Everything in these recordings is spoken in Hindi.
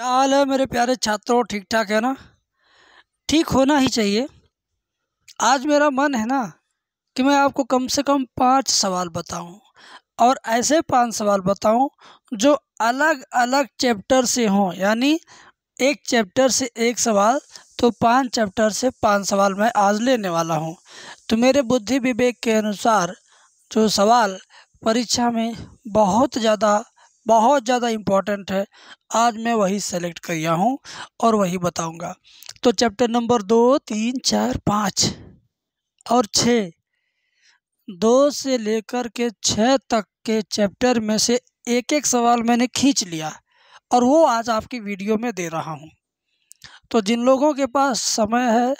क्या हाल है मेरे प्यारे छात्रों ठीक ठाक है ना ठीक होना ही चाहिए आज मेरा मन है ना कि मैं आपको कम से कम पांच सवाल बताऊं और ऐसे पांच सवाल बताऊं जो अलग अलग चैप्टर से हों यानी एक चैप्टर से एक सवाल तो पांच चैप्टर से पांच सवाल मैं आज लेने वाला हूं तो मेरे बुद्धि विवेक के अनुसार जो सवाल परीक्षा में बहुत ज़्यादा बहुत ज़्यादा इम्पोर्टेंट है आज मैं वही सेलेक्ट किया हूँ और वही बताऊँगा तो चैप्टर नंबर दो तीन चार पाँच और छः दो से लेकर के छः तक के चैप्टर में से एक एक सवाल मैंने खींच लिया और वो आज आपकी वीडियो में दे रहा हूँ तो जिन लोगों के पास समय है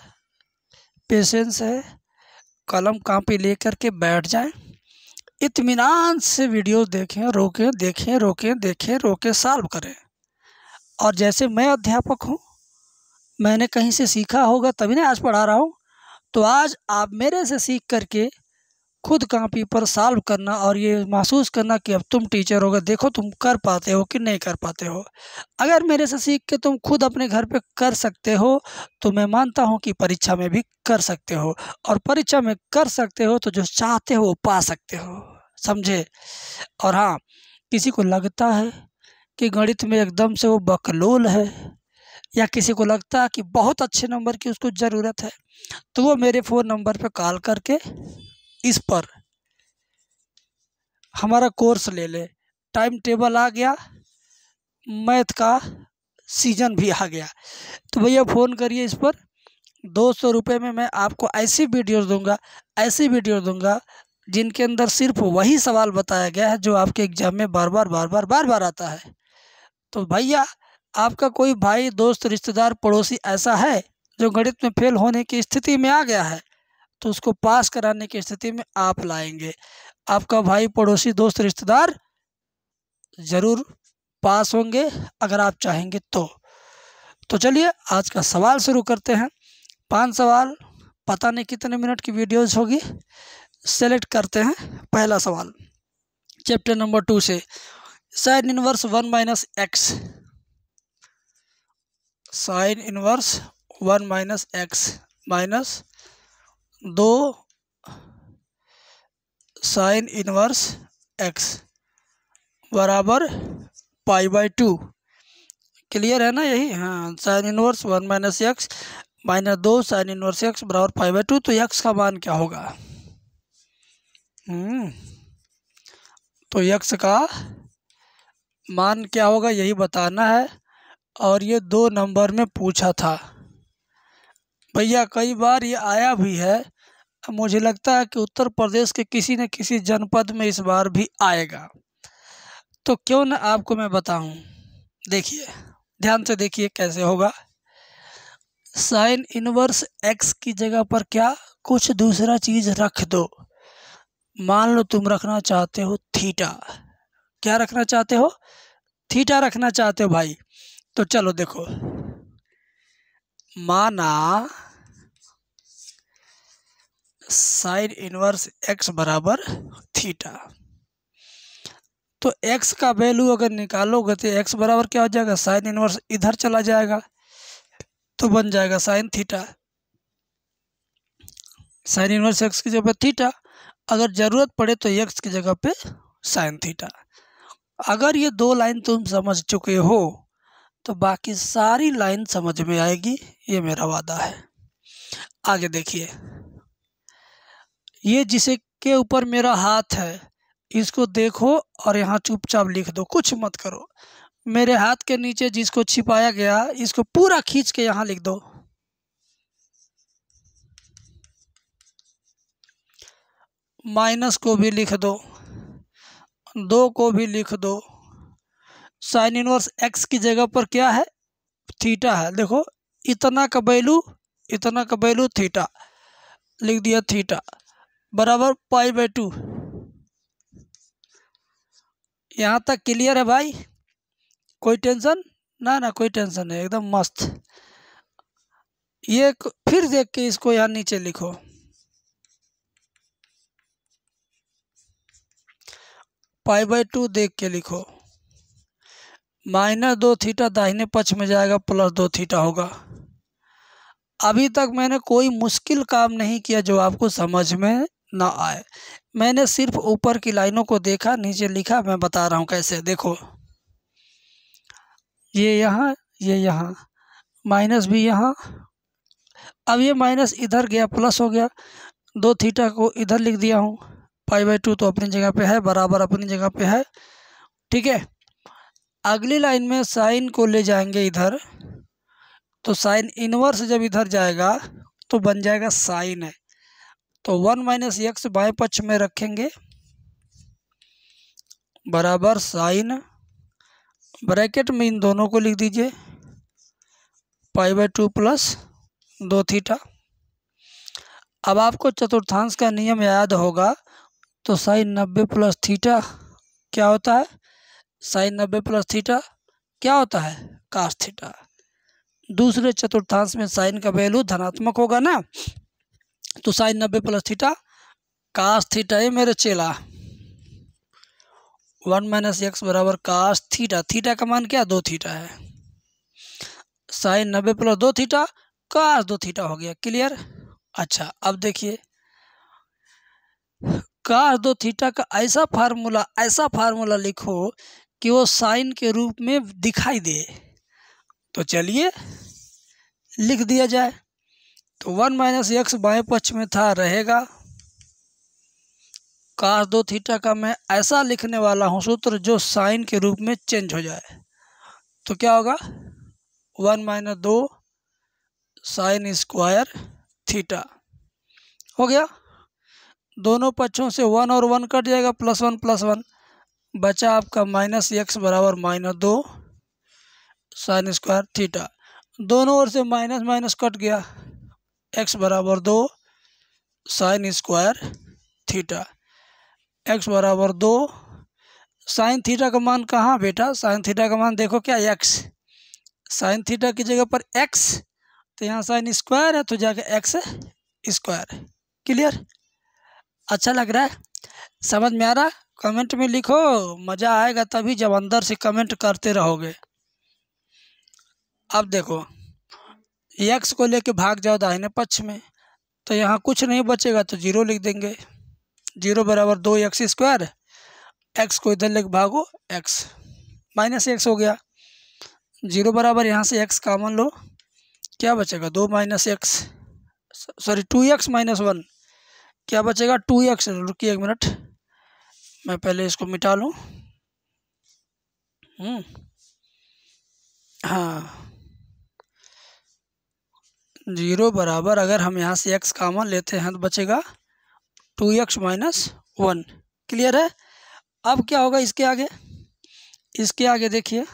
पेशेंस है कलम कापी ले करके बैठ जाएं इतमान से वीडियो देखें रोकें देखें रोकें देखें रोकें सॉल्व करें और जैसे मैं अध्यापक हूँ मैंने कहीं से सीखा होगा तभी ना आज पढ़ा रहा हूँ तो आज आप मेरे से सीख करके खुद कापी पर सॉल्व करना और ये महसूस करना कि अब तुम टीचर होगा देखो तुम कर पाते हो कि नहीं कर पाते हो अगर मेरे से सीख के तुम खुद अपने घर पे कर सकते हो तो मैं मानता हूँ कि परीक्षा में भी कर सकते हो और परीक्षा में कर सकते हो तो जो चाहते हो वो पा सकते हो समझे और हाँ किसी को लगता है कि गणित में एकदम से वो बकलोल है या किसी को लगता है कि बहुत अच्छे नंबर की उसको ज़रूरत है तो वो मेरे फ़ोन नंबर पर कॉल करके इस पर हमारा कोर्स ले ले टाइम टेबल आ गया मैथ का सीजन भी आ गया तो भैया फ़ोन करिए इस पर दो सौ रुपये में मैं आपको ऐसी वीडियोस दूंगा ऐसी वीडियो दूंगा जिनके अंदर सिर्फ वही सवाल बताया गया है जो आपके एग्ज़ाम में बार बार बार बार बार बार आता है तो भैया आपका कोई भाई दोस्त रिश्तेदार पड़ोसी ऐसा है जो गणित में फेल होने की स्थिति में आ गया है तो उसको पास कराने की स्थिति में आप लाएंगे आपका भाई पड़ोसी दोस्त रिश्तेदार ज़रूर पास होंगे अगर आप चाहेंगे तो तो चलिए आज का सवाल शुरू करते हैं पांच सवाल पता नहीं कितने मिनट की वीडियोज़ होगी सेलेक्ट करते हैं पहला सवाल चैप्टर नंबर टू से sine inverse one minus x sine inverse one minus x minus दो साइन इनवर्स एक्स बराबर पाई बाई टू क्लियर है ना यही हाँ sine inverse one minus x minus दो साइन इनवर्स एक्स बराबर पाई बाई टू तो एक्स का मान क्या होगा हम्म। तो यक्ष का मान क्या होगा यही बताना है और ये दो नंबर में पूछा था भैया कई बार ये आया भी है मुझे लगता है कि उत्तर प्रदेश के किसी न किसी जनपद में इस बार भी आएगा तो क्यों ना आपको मैं बताऊं देखिए ध्यान से देखिए कैसे होगा साइन इनवर्स एक्स की जगह पर क्या कुछ दूसरा चीज़ रख दो मान लो तुम रखना चाहते हो थीटा क्या रखना चाहते हो थीटा रखना चाहते हो भाई तो चलो देखो माना साइन इनवर्स एक्स बराबर थीटा तो एक्स का वैल्यू अगर निकालोगे तो एक्स बराबर क्या हो जाएगा साइन इनवर्स इधर चला जाएगा तो बन जाएगा sine theta sine inverse x की जगह थीटा अगर ज़रूरत पड़े तो यक्स की जगह पे साइन थीटा अगर ये दो लाइन तुम समझ चुके हो तो बाकी सारी लाइन समझ में आएगी ये मेरा वादा है आगे देखिए ये जिसे के ऊपर मेरा हाथ है इसको देखो और यहाँ चुपचाप लिख दो कुछ मत करो मेरे हाथ के नीचे जिसको छिपाया गया इसको पूरा खींच के यहाँ लिख दो माइनस को भी लिख दो दो को भी लिख दो साइन इनवर्स एक्स की जगह पर क्या है थीटा है देखो इतना का वैल्यू इतना का वैल्यू थीटा लिख दिया थीटा बराबर पाई बाई टू यहाँ तक क्लियर है भाई कोई टेंशन ना ना कोई टेंशन नहीं एकदम मस्त ये फिर देख के इसको यहाँ नीचे लिखो पाई बाई टू देख के लिखो माइनस दो थीटा दाहिने पक्ष में जाएगा प्लस दो थीटा होगा अभी तक मैंने कोई मुश्किल काम नहीं किया जो आपको समझ में ना आए मैंने सिर्फ ऊपर की लाइनों को देखा नीचे लिखा मैं बता रहा हूँ कैसे देखो ये यहाँ ये यहाँ माइनस भी यहाँ अब ये माइनस इधर गया प्लस हो गया दो थीटा को इधर लिख दिया हूँ पाई बाई टू तो अपनी जगह पे है बराबर अपनी जगह पे है ठीक है अगली लाइन में साइन को ले जाएंगे इधर तो साइन इनवर्स जब इधर जाएगा तो बन जाएगा साइन है तो वन माइनस एक्स बाएँ पक्ष में रखेंगे बराबर साइन ब्रैकेट में इन दोनों को लिख दीजिए पाई बाई टू प्लस दो थीटा अब आपको चतुर्थांश का नियम याद होगा तो साइन नब्बे प्लस थीटा क्या होता है साइन नब्बे प्लस थीटा क्या होता है काश थीटा दूसरे चतुर्थांश में साइन का वैल्यू धनात्मक होगा ना तो साइन नब्बे प्लस थीटा काश थीटा है मेरे चेला वन माइनस एक्स बराबर काश थीटा थीटा का मान क्या दो थीटा है साइन नब्बे प्लस दो थीटा काश दो थीटा हो गया क्लियर अच्छा अब देखिए कार दो थीटा का ऐसा फार्मूला ऐसा फार्मूला लिखो कि वो साइन के रूप में दिखाई दे तो चलिए लिख दिया जाए तो वन माइनस एक्स बाएँ पक्ष में था रहेगा कार दो थीटा का मैं ऐसा लिखने वाला हूँ सूत्र जो साइन के रूप में चेंज हो जाए तो क्या होगा वन माइनस दो साइन स्क्वायर थीटा हो गया दोनों पक्षों से वन और वन कट जाएगा प्लस वन प्लस वन बचा आपका माइनस एक्स बराबर माइनस दो साइन स्क्वायर थीटा दोनों ओर से माइनस माइनस कट गया एक्स बराबर दो साइन स्क्वायर थीटा एक्स बराबर दो साइन थीटा का मान कहाँ बेटा साइन थीटा का मान देखो क्या एक्स साइन थीटा की जगह पर एक्स तो यहाँ साइन स्क्वायर है तो जाके एक्स स्क्वायर क्लियर अच्छा लग रहा है समझ में आ रहा कमेंट में लिखो मज़ा आएगा तभी जब अंदर से कमेंट करते रहोगे अब देखो यक्स को लेके भाग जाओ दाहिने पक्ष में तो यहाँ कुछ नहीं बचेगा तो जीरो लिख देंगे जीरो बराबर दो एक्स स्क्वायर एक्स को इधर लेके भागो एक्स माइनस एक्स हो गया जीरो बराबर यहाँ से एक्स कामन लो क्या बचेगा दो minus x sorry two x minus one क्या बचेगा टू एक्स रुकी एक मिनट मैं पहले इसको मिटा लूँ हम्म। हाँ जीरो बराबर अगर हम यहाँ से एक्स कामन लेते हैं तो बचेगा two x minus one clear है अब क्या होगा इसके आगे इसके आगे देखिए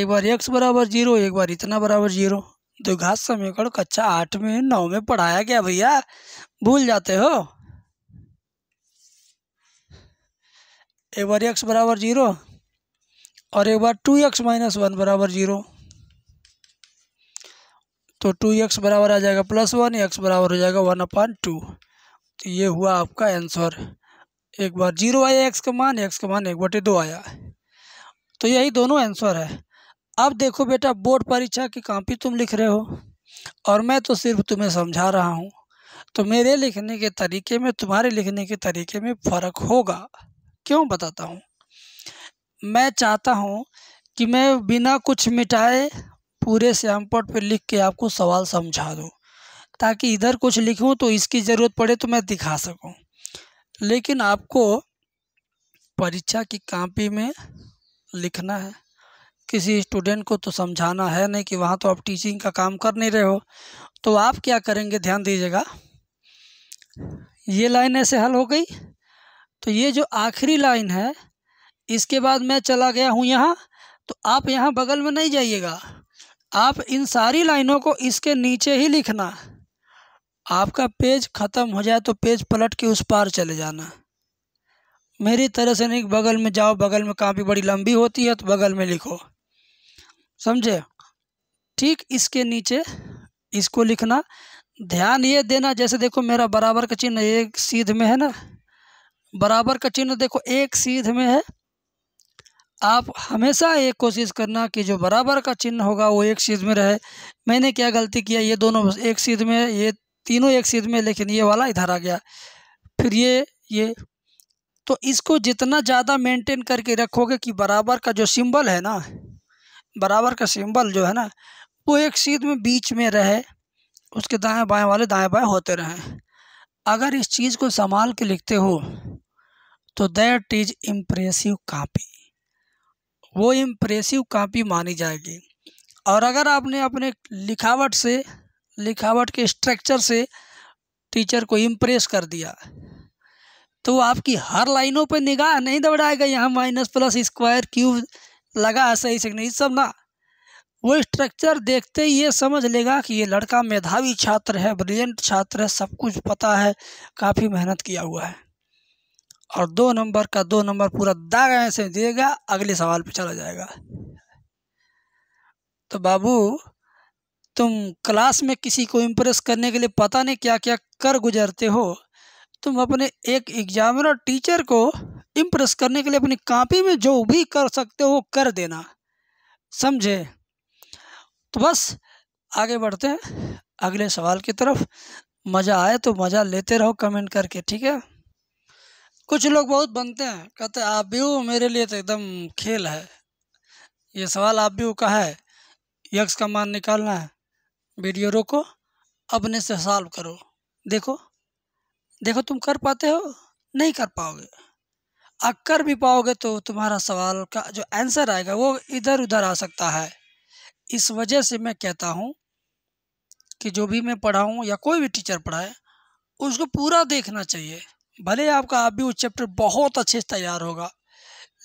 एक बार एक्स बराबर जीरो एक बार इतना बराबर जीरो द्विघात तो समीकरण कक्षा आठ में नौ में पढ़ाया गया भैया भूल जाते हो एक बार एक्स बराबर जीरो और एक बार टू एक्स माइनस वन बराबर जीरो तो टू एक्स बराबर आ जाएगा प्लस वन एक्स बराबर हो जाएगा वन अपान टू तो ये हुआ आपका आंसर एक बार जीरो आया एक्स का मान एक्स का मान एक बटे दो आया तो यही दोनों आंसर है अब देखो बेटा बोर्ड परीक्षा की कापी तुम लिख रहे हो और मैं तो सिर्फ तुम्हें समझा रहा हूँ तो मेरे लिखने के तरीके में तुम्हारे लिखने के तरीके में फ़र्क होगा क्यों बताता हूँ मैं चाहता हूँ कि मैं बिना कुछ मिटाए पूरे श्याम पॉट पर लिख के आपको सवाल समझा दूँ ताकि इधर कुछ लिखूँ तो इसकी ज़रूरत पड़े तो मैं दिखा सकूँ लेकिन आपको परीक्षा की कापी में लिखना है किसी स्टूडेंट को तो समझाना है नहीं कि वहाँ तो आप टीचिंग का काम कर नहीं रहे हो तो आप क्या करेंगे ध्यान दीजिएगा ये लाइन ऐसे हल हो गई तो ये जो आखिरी लाइन है इसके बाद मैं चला गया हूँ यहाँ तो आप यहाँ बगल में नहीं जाइएगा आप इन सारी लाइनों को इसके नीचे ही लिखना आपका पेज ख़त्म हो जाए तो पेज पलट के उस पार चले जाना मेरी तरह से नहीं बगल में जाओ बगल में काफ़ी बड़ी लंबी होती है तो बगल में लिखो समझे ठीक इसके नीचे इसको लिखना ध्यान ये देना जैसे देखो मेरा बराबर का चिन्ह एक सीध में है ना बराबर का चिन्ह देखो एक सीध में है आप हमेशा ये कोशिश करना कि जो बराबर का चिन्ह होगा वो एक सीध में रहे मैंने क्या गलती किया ये दोनों एक सीध में ये तीनों एक सीध में लेकिन ये वाला इधर आ गया फिर ये ये तो इसको जितना ज़्यादा मेंटेन करके रखोगे कि बराबर का जो सिंबल है ना बराबर का सिंबल जो है ना वो एक सीध में बीच में रहे उसके दाएँ बाएँ वाले दाएँ बाएँ होते रहें अगर इस चीज़ को संभाल के लिखते हो तो दैट इज़ इम्प्रेसिव कापी वो इम्प्रेसिव कापी मानी जाएगी और अगर आपने अपने लिखावट से लिखावट के स्ट्रक्चर से टीचर को इम्प्रेस कर दिया तो आपकी हर लाइनों पर निगाह नहीं दौड़ाएगा यहाँ माइनस प्लस स्क्वायर क्यूब लगा सही से नहीं सब ना वो स्ट्रक्चर देखते ही ये समझ लेगा कि ये लड़का मेधावी छात्र है ब्रिलियंट छात्र है सब कुछ पता है काफ़ी मेहनत किया हुआ है और दो नंबर का दो नंबर पूरा दाग ऐसे देगा अगले सवाल पे चला जाएगा तो बाबू तुम क्लास में किसी को इम्प्रेस करने के लिए पता नहीं क्या क्या कर गुजरते हो तुम अपने एक एग्जामिनर टीचर को इम्प्रेस करने के लिए अपनी कापी में जो भी कर सकते हो कर देना समझे तो बस आगे बढ़ते हैं अगले सवाल की तरफ मज़ा आए तो मज़ा लेते रहो कमेंट करके ठीक है कुछ लोग बहुत बनते हैं कहते हैं आप भी हो मेरे लिए तो एकदम खेल है ये सवाल आप भी हो का है यक्स का मान निकालना है वीडियो रोको अपने से सॉल्व करो देखो देखो तुम कर पाते हो नहीं कर पाओगे अगर कर भी पाओगे तो तुम्हारा सवाल का जो आंसर आएगा वो इधर उधर आ सकता है इस वजह से मैं कहता हूँ कि जो भी मैं पढ़ाऊँ या कोई भी टीचर पढ़ाए उसको पूरा देखना चाहिए भले आपका आप भी वो चैप्टर बहुत अच्छे से तैयार होगा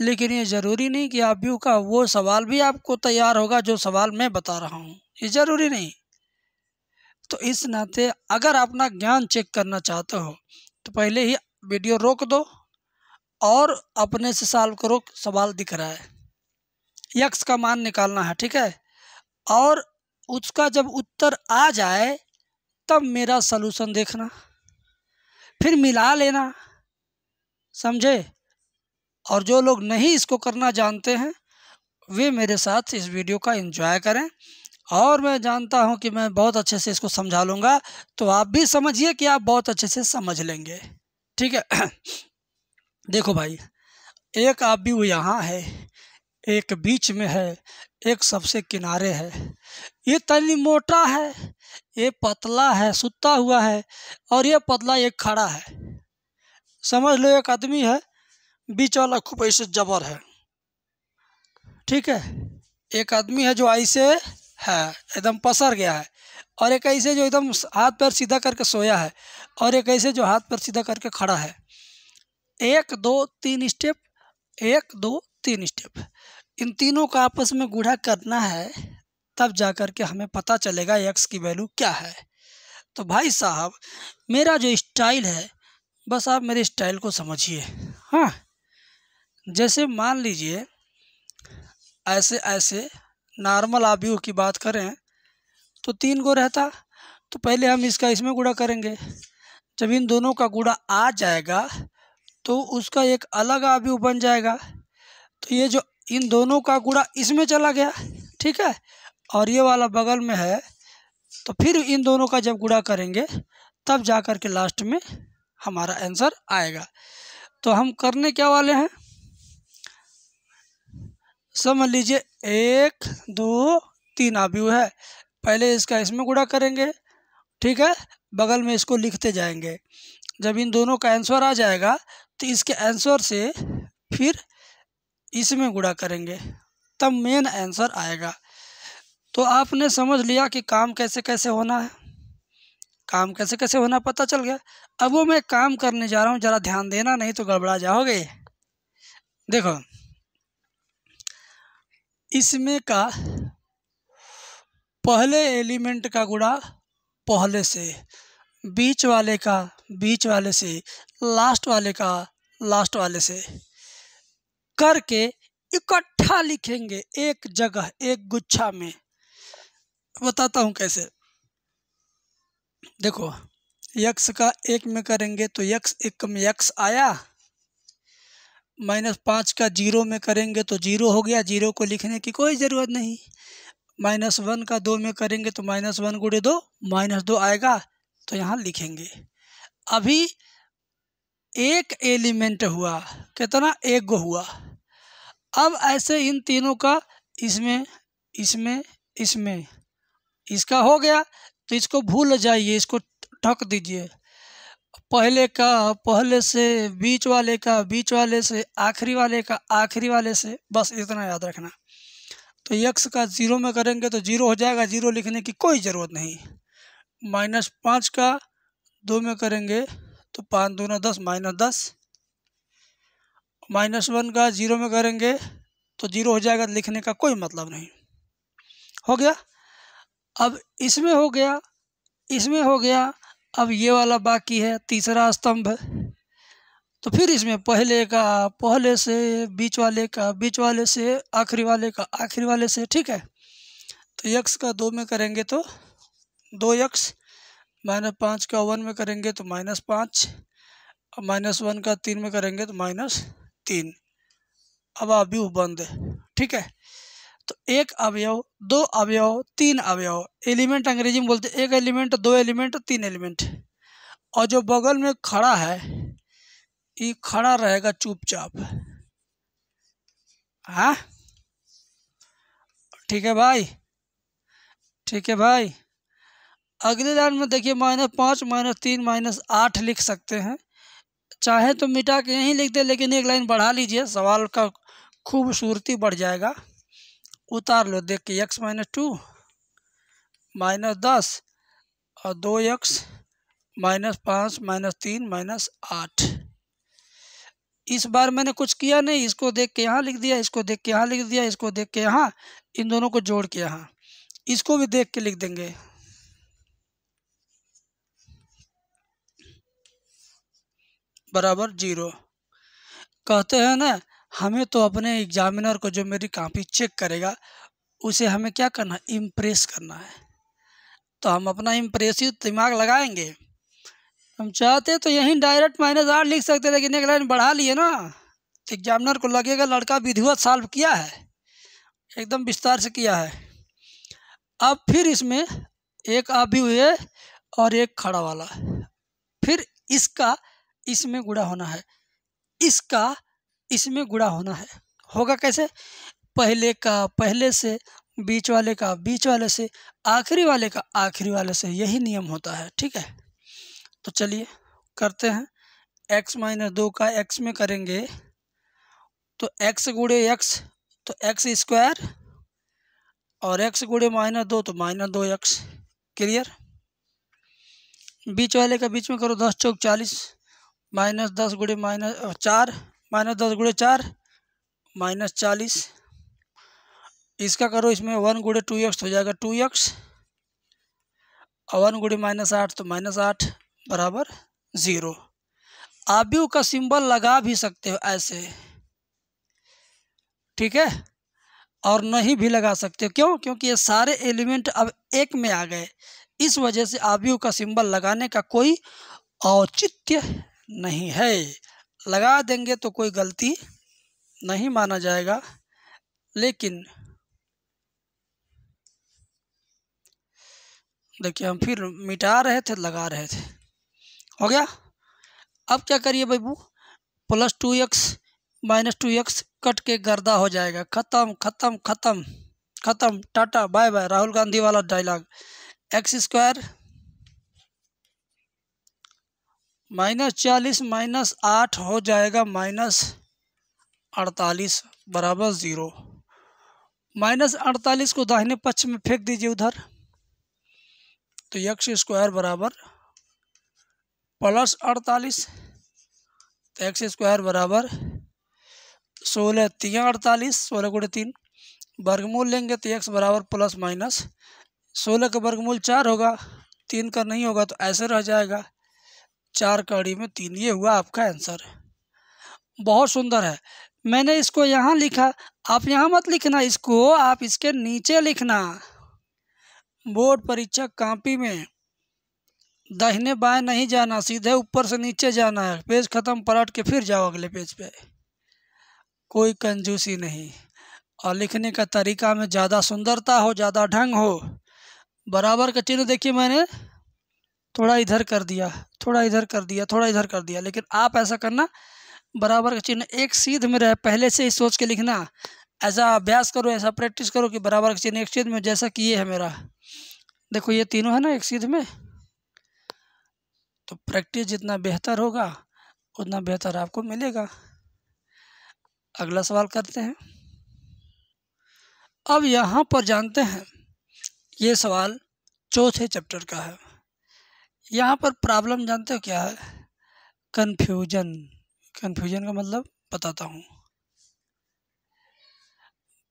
लेकिन ये ज़रूरी नहीं कि आप भी का वो सवाल भी आपको तैयार होगा जो सवाल मैं बता रहा हूँ ये ज़रूरी नहीं तो इस नाते अगर अपना ज्ञान चेक करना चाहते हो तो पहले ही वीडियो रोक दो और अपने से सॉल्व करो सवाल दिख रहा है यक्स का मान निकालना है ठीक है और उसका जब उत्तर आ जाए तब मेरा सलूशन देखना फिर मिला लेना समझे और जो लोग नहीं इसको करना जानते हैं वे मेरे साथ इस वीडियो का एंजॉय करें और मैं जानता हूं कि मैं बहुत अच्छे से इसको समझा लूँगा तो आप भी समझिए कि आप बहुत अच्छे से समझ लेंगे ठीक है देखो भाई एक आप भी वो यहाँ है एक बीच में है एक सबसे किनारे है ये तनी मोटा है ये पतला है सुता हुआ है और ये पतला एक खड़ा है समझ लो एक आदमी है बीच वाला खूब ऐसे जबर है ठीक है एक आदमी है जो ऐसे है एकदम पसर गया है और एक ऐसे जो एकदम हाथ पैर सीधा करके सोया है और एक ऐसे जो हाथ पैर सीधा करके खड़ा है एक दो तीन स्टेप एक दो तीन स्टेप इन तीनों का आपस में गुणा करना है तब जा कर के हमें पता चलेगा एक्स की वैल्यू क्या है तो भाई साहब मेरा जो स्टाइल है बस आप मेरे स्टाइल को समझिए हाँ जैसे मान लीजिए ऐसे ऐसे नॉर्मल आप की बात करें तो तीन गो रहता तो पहले हम इसका इसमें गुड़ा करेंगे जब इन दोनों का गुड़ा आ जाएगा तो उसका एक अलग आव्यू बन जाएगा तो ये जो इन दोनों का गुणा इसमें चला गया ठीक है और ये वाला बगल में है तो फिर इन दोनों का जब गुणा करेंगे तब जा कर के लास्ट में हमारा आंसर आएगा तो हम करने क्या वाले हैं समझ लीजिए एक दो तीन आव्यू है पहले इसका इसमें गुणा करेंगे ठीक है बगल में इसको लिखते जाएंगे जब इन दोनों का आंसर आ जाएगा तो इसके आंसर से फिर इसमें गुड़ा करेंगे तब मेन आंसर आएगा तो आपने समझ लिया कि काम कैसे कैसे होना है काम कैसे कैसे होना पता चल गया अब वो मैं काम करने जा रहा हूँ ज़रा ध्यान देना नहीं तो गड़बड़ा जाओगे देखो इसमें का पहले एलिमेंट का गुड़ा पहले से बीच वाले का बीच वाले से लास्ट वाले का लास्ट वाले से करके इकट्ठा लिखेंगे एक जगह एक गुच्छा में बताता हूँ कैसे देखो यक्स का एक में करेंगे तो यक्स एक में यक्स आया माइनस पाँच का जीरो में करेंगे तो जीरो हो गया जीरो को लिखने की कोई ज़रूरत नहीं माइनस वन का दो में करेंगे तो माइनस वन गुड़े दो माइनस दो आएगा तो यहाँ लिखेंगे अभी एक एलिमेंट हुआ कितना एक गो हुआ अब ऐसे इन तीनों का इसमें इसमें इसमें इसका हो गया तो इसको भूल जाइए इसको ढक दीजिए पहले का पहले से बीच वाले का बीच वाले से आखिरी वाले का आखिरी वाले से बस इतना याद रखना तो यक्स का ज़ीरो में करेंगे तो ज़ीरो हो जाएगा ज़ीरो लिखने की कोई ज़रूरत नहीं माइनस पाँच का दो में करेंगे तो पाँच न दस माइनस दस माइनस वन का ज़ीरो में करेंगे तो ज़ीरो हो जाएगा लिखने का कोई मतलब नहीं हो गया अब इसमें हो गया इसमें हो गया अब ये वाला बाकी है तीसरा स्तंभ तो फिर इसमें पहले का पहले से बीच वाले का बीच वाले से आखिरी वाले का आखिरी वाले से ठीक है तो यक्स का दो में करेंगे तो दो यक्स माइनस पाँच का वन में करेंगे तो माइनस पाँच माइनस वन का तीन में करेंगे तो माइनस तीन अब अवयव बंद ठीक है तो एक अवयव दो अवयव तीन अवयव एलिमेंट अंग्रेजी में बोलते एक एलिमेंट दो एलिमेंट तीन एलिमेंट और जो बगल में खड़ा है ये खड़ा रहेगा चुपचाप हाँ ठीक है भाई ठीक है भाई अगले लाइन में देखिए माइनस पाँच माइनस तीन माइनस आठ लिख सकते हैं चाहे तो मिटा के यहीं लिख दे लेकिन एक लाइन बढ़ा लीजिए सवाल का खूबसूरती बढ़ जाएगा उतार लो देख के एक माइनस टू माइनस दस और दो एक माइनस पाँच माइनस तीन माइनस आठ इस बार मैंने कुछ किया नहीं इसको देख के यहाँ लिख दिया इसको देख के यहाँ लिख दिया इसको देख के यहाँ इन दोनों को जोड़ के यहाँ इसको भी देख के लिख देंगे बराबर जीरो कहते हैं ना हमें तो अपने एग्जामिनर को जो मेरी कापी चेक करेगा उसे हमें क्या करना है इम्प्रेस करना है तो हम अपना इम्प्रेसिव दिमाग लगाएंगे हम चाहते तो यहीं डायरेक्ट माइनस आठ लिख सकते लेकिन एक लाइन बढ़ा लिए ना तो एग्जामिनर को लगेगा लड़का विधिवत सॉल्व किया है एकदम विस्तार से किया है अब फिर इसमें एक अभी हुए और एक खड़ा वाला फिर इसका इसमें गुड़ा होना है इसका इसमें गुड़ा होना है होगा कैसे पहले का पहले से बीच वाले का बीच वाले से आखिरी वाले का आखिरी वाले से यही नियम होता है ठीक है तो चलिए करते हैं एक्स माइनस दो का एक्स में करेंगे तो एक्स गुड़े एक्स तो एक्स स्क्वायर और एक्स गुड़े माइनस दो तो माइनस दो एक्स क्लियर बीच वाले का बीच में करो दस चौक चालीस माइनस दस गुड़े माइनस चार माइनस दस गुड़े चार माइनस चालीस इसका करो इसमें वन गुड़े टू एक्स हो जाएगा टू एक्स और वन गुड़े माइनस आठ तो माइनस आठ बराबर ज़ीरो भी उसका सिंबल लगा भी सकते हो ऐसे ठीक है और नहीं भी लगा सकते हो क्यों क्योंकि ये सारे एलिमेंट अब एक में आ गए इस वजह से आप भी का सिंबल लगाने का कोई औचित्य नहीं है लगा देंगे तो कोई गलती नहीं माना जाएगा लेकिन देखिए हम फिर मिटा रहे थे लगा रहे थे हो गया अब क्या करिए बेबू plus two x minus two x cut के गर्दा हो जाएगा ख़त्म ख़त्म ख़त्म ख़त्म tata bye bye Rahul Gandhi वाला डायलॉग एक्स स्क्वायर माइनस चालीस माइनस आठ हो जाएगा माइनस अड़तालीस बराबर ज़ीरो माइनस अड़तालीस को दाहिने पक्ष में फेंक दीजिए उधर तो यक्ष स्क्वायर बराबर प्लस अड़तालीस तो एक्स स्क्वायर बराबर सोलह तीन अड़तालीस सोलह गुड़े तीन वर्गमूल लेंगे तो एक्स बराबर प्लस माइनस सोलह का वर्गमूल चार होगा तीन का नहीं होगा तो ऐसे रह जाएगा चार कड़ी में तीन ये हुआ आपका आंसर बहुत सुंदर है मैंने इसको यहाँ लिखा आप यहाँ मत लिखना इसको आप इसके नीचे लिखना बोर्ड परीक्षा कापी में दहने बाएं नहीं जाना सीधे ऊपर से नीचे जाना है पेज ख़त्म पलट के फिर जाओ अगले पेज पे कोई कंजूसी नहीं और लिखने का तरीका में ज़्यादा सुंदरता हो ज़्यादा ढंग हो बराबर का चिन्ह देखिए मैंने थोड़ा इधर कर दिया थोड़ा इधर कर दिया थोड़ा इधर कर दिया लेकिन आप ऐसा करना बराबर का चिन्ह एक सीध में रहे पहले से ही सोच के लिखना ऐसा अभ्यास करो ऐसा प्रैक्टिस करो कि बराबर का चिन्ह एक सीध में जैसा कि ये है मेरा देखो ये तीनों है ना एक सीध में तो प्रैक्टिस जितना बेहतर होगा उतना बेहतर आपको मिलेगा अगला सवाल करते हैं अब यहाँ पर जानते हैं ये सवाल चौथे चैप्टर का है यहाँ पर प्रॉब्लम जानते हो क्या है कन्फ्यूजन कन्फ्यूजन का मतलब बताता हूँ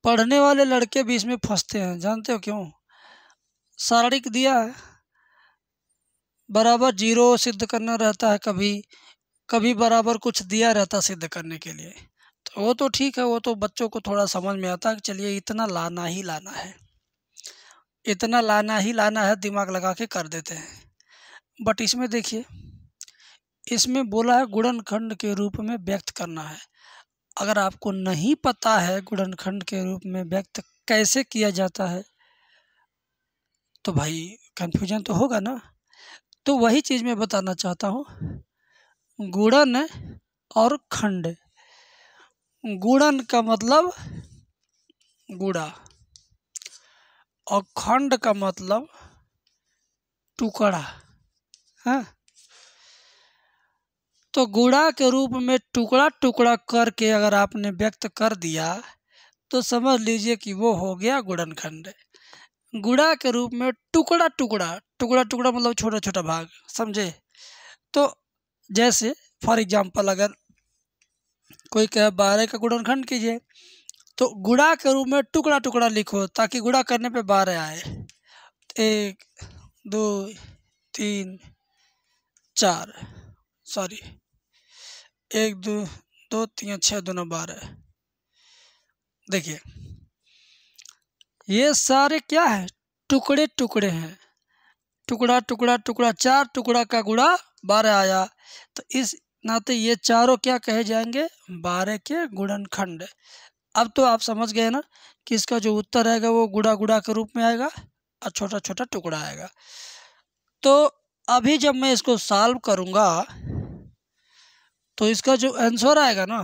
पढ़ने वाले लड़के भी इसमें फंसते हैं जानते हो क्यों शारीरिक दिया है बराबर जीरो सिद्ध करना रहता है कभी कभी बराबर कुछ दिया रहता सिद्ध करने के लिए तो वो तो ठीक है वो तो बच्चों को थोड़ा समझ में आता है कि चलिए इतना लाना ही लाना है इतना लाना ही लाना है दिमाग लगा के कर देते हैं बट इसमें देखिए इसमें बोला है गुणनखंड के रूप में व्यक्त करना है अगर आपको नहीं पता है गुणनखंड के रूप में व्यक्त कैसे किया जाता है तो भाई कन्फ्यूजन तो होगा ना तो वही चीज़ मैं बताना चाहता हूँ गुणन और खंड गुणन का मतलब गुड़ा और खंड का मतलब टुकड़ा हाँ तो गुड़ा के रूप में टुकड़ा टुकड़ा करके अगर आपने व्यक्त कर दिया तो समझ लीजिए कि वो हो गया गुड़नखंड गुड़ा के रूप में टुकड़ा टुकड़ा टुकड़ा टुकड़ा मतलब छोटा छोटा भाग समझे तो जैसे फॉर एग्जांपल अगर कोई कहे बारह का गुड़नखंड कीजिए तो गुड़ा के रूप में टुकड़ा टुकड़ा लिखो ताकि गुड़ा करने पे बारह आए एक दो तीन चार सॉरी एक दो दो तीन छः दोनों बारह देखिए ये सारे क्या है टुकड़े टुकड़े हैं टुकड़ा टुकड़ा टुकड़ा चार टुकड़ा का गुड़ा बारह आया तो इस नाते ये चारों क्या कहे जाएंगे बारह के गुणनखंड अब तो आप समझ गए ना कि इसका जो उत्तर आएगा वो गुड़ा गुड़ा के रूप में आएगा और छोटा छोटा टुकड़ा आएगा तो अभी जब मैं इसको सॉल्व करूँगा तो इसका जो आंसर आएगा ना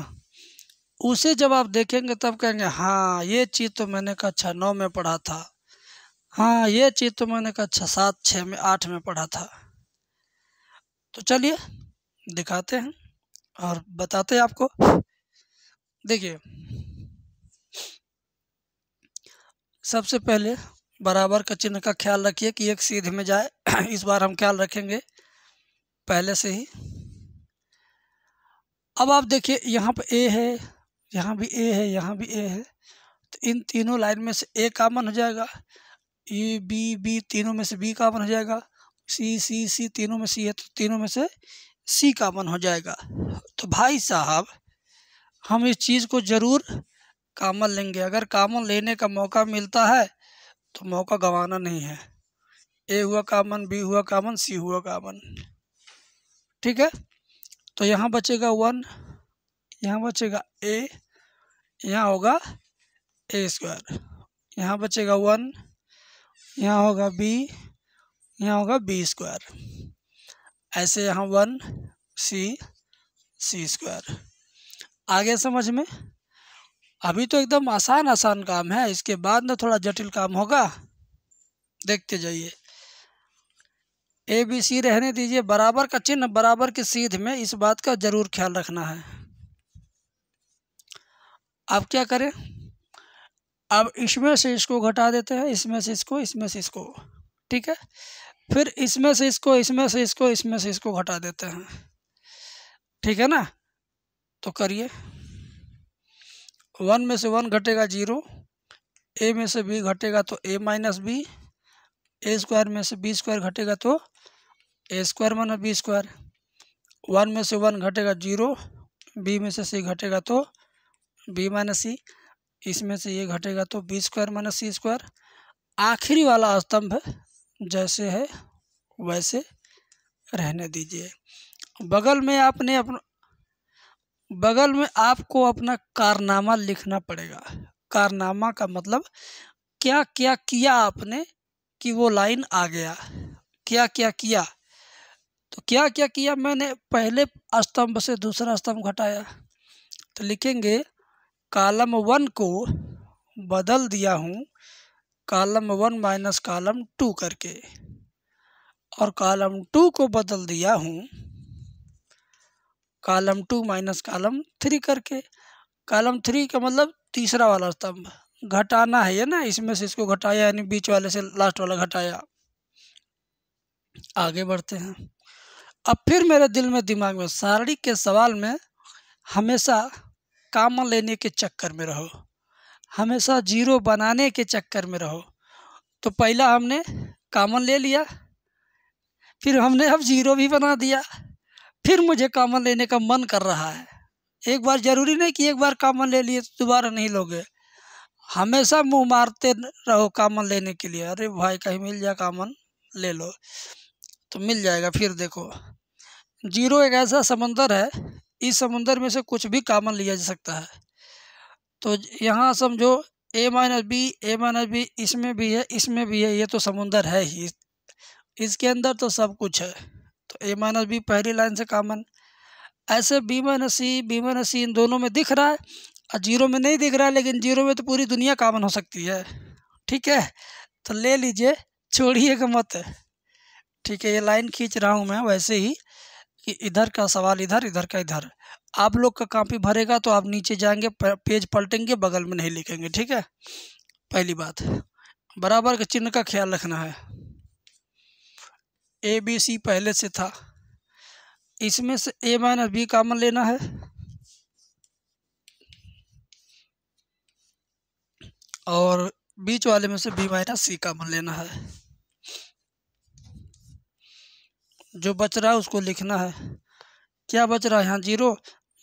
उसे जब आप देखेंगे तब कहेंगे हाँ ये चीज़ तो मैंने कक्षा नौ में पढ़ा था हाँ ये चीज़ तो मैंने कक्षा सात छः में आठ में पढ़ा था तो चलिए दिखाते हैं और बताते हैं आपको देखिए सबसे पहले बराबर का चिन्ह का ख्याल रखिए कि एक सीध में जाए इस बार हम ख्याल रखेंगे पहले से ही अब आप देखिए यहाँ पर ए है यहाँ भी ए है यहाँ भी ए है तो इन तीनों लाइन में से ए कामन हो जाएगा ए बी बी तीनों में से बी कामन हो जाएगा सी सी सी तीनों में सी है तो तीनों में से सी कामन हो जाएगा तो भाई साहब हम इस चीज़ को ज़रूर कामन लेंगे अगर कामन लेने का मौका मिलता है तो मौका गंवाना नहीं है ए हुआ कामन बी हुआ कामन सी हुआ कामन ठीक है तो यहाँ बचेगा वन यहाँ बचेगा ए यहाँ होगा ए स्क्वायर यहाँ बचेगा वन यहाँ होगा बी यहाँ होगा बी स्क्वायर ऐसे यहाँ वन सी सी स्क्वायर आगे समझ में अभी तो एकदम आसान आसान काम है इसके बाद ना थोड़ा जटिल काम होगा देखते जाइए ए बी सी रहने दीजिए बराबर का चिन्ह बराबर की सीध में इस बात का ज़रूर ख्याल रखना है अब क्या करें अब इसमें से इसको घटा देते हैं इसमें से इसको इसमें से इसको ठीक है फिर इसमें से इसको इसमें से इसको इसमें से इसको घटा देते हैं ठीक है ना तो करिए वन में से वन घटेगा जीरो ए में से बी घटेगा तो a minus b a square में से बी स्क्वायर घटेगा तो a square minus b square one में से वन घटेगा जीरो बी में से सी घटेगा तो बी माइनस सी इसमें से ये घटेगा तो b square minus c square आखिरी वाला स्तंभ जैसे है वैसे रहने दीजिए बगल में आपने अपन बगल में आपको अपना कारनामा लिखना पड़ेगा कारनामा का मतलब क्या क्या किया आपने कि वो लाइन आ गया क्या क्या किया तो क्या क्या किया मैंने पहले स्तंभ से दूसरा स्तंभ घटाया तो लिखेंगे कॉलम वन को बदल दिया हूँ column one minus column two करके और कॉलम टू को बदल दिया हूँ column two minus column three करके कालम थ्री का मतलब तीसरा वाला स्तंभ घटाना है ये ना इसमें से इसको घटाया यानी बीच वाले से लास्ट वाला घटाया आगे बढ़ते हैं अब फिर मेरे दिल में दिमाग में सारणी के सवाल में हमेशा कामन लेने के चक्कर में रहो हमेशा जीरो बनाने के चक्कर में रहो तो पहला हमने कामन ले लिया फिर हमने अब जीरो भी बना दिया फिर मुझे कामन लेने का मन कर रहा है एक बार ज़रूरी नहीं कि एक बार कामन ले लिए तो दोबारा नहीं लोगे हमेशा मुंह मारते रहो कामन लेने के लिए अरे भाई कहीं मिल जाए कामन ले लो तो मिल जाएगा फिर देखो जीरो एक ऐसा समंदर है इस समंदर में से कुछ भी कामन लिया जा सकता है तो यहाँ समझो a minus b a minus b इसमें भी है इसमें भी है ये तो समुंदर है ही इसके अंदर तो सब कुछ है तो ए माइनस बी पहली लाइन से कामन ऐसे b minus c b minus c इन दोनों में दिख रहा है और जीरो में नहीं दिख रहा है लेकिन जीरो में तो पूरी दुनिया कामन हो सकती है ठीक है तो ले लीजिए छोड़िएगा मत ठीक है ये लाइन खींच रहा हूँ मैं वैसे ही कि इधर का सवाल इधर इधर का इधर आप लोग का कापी भरेगा तो आप नीचे जाएंगे पेज पलटेंगे बगल में नहीं लिखेंगे ठीक है पहली बात बराबर के चिन्ह का ख्याल रखना है ए बी सी पहले से था इसमें से ए माइनस बी कामन लेना है और बीच वाले में से बी माइनस सी कामन लेना है जो बच रहा है उसको लिखना है क्या बच रहा है यहाँ जीरो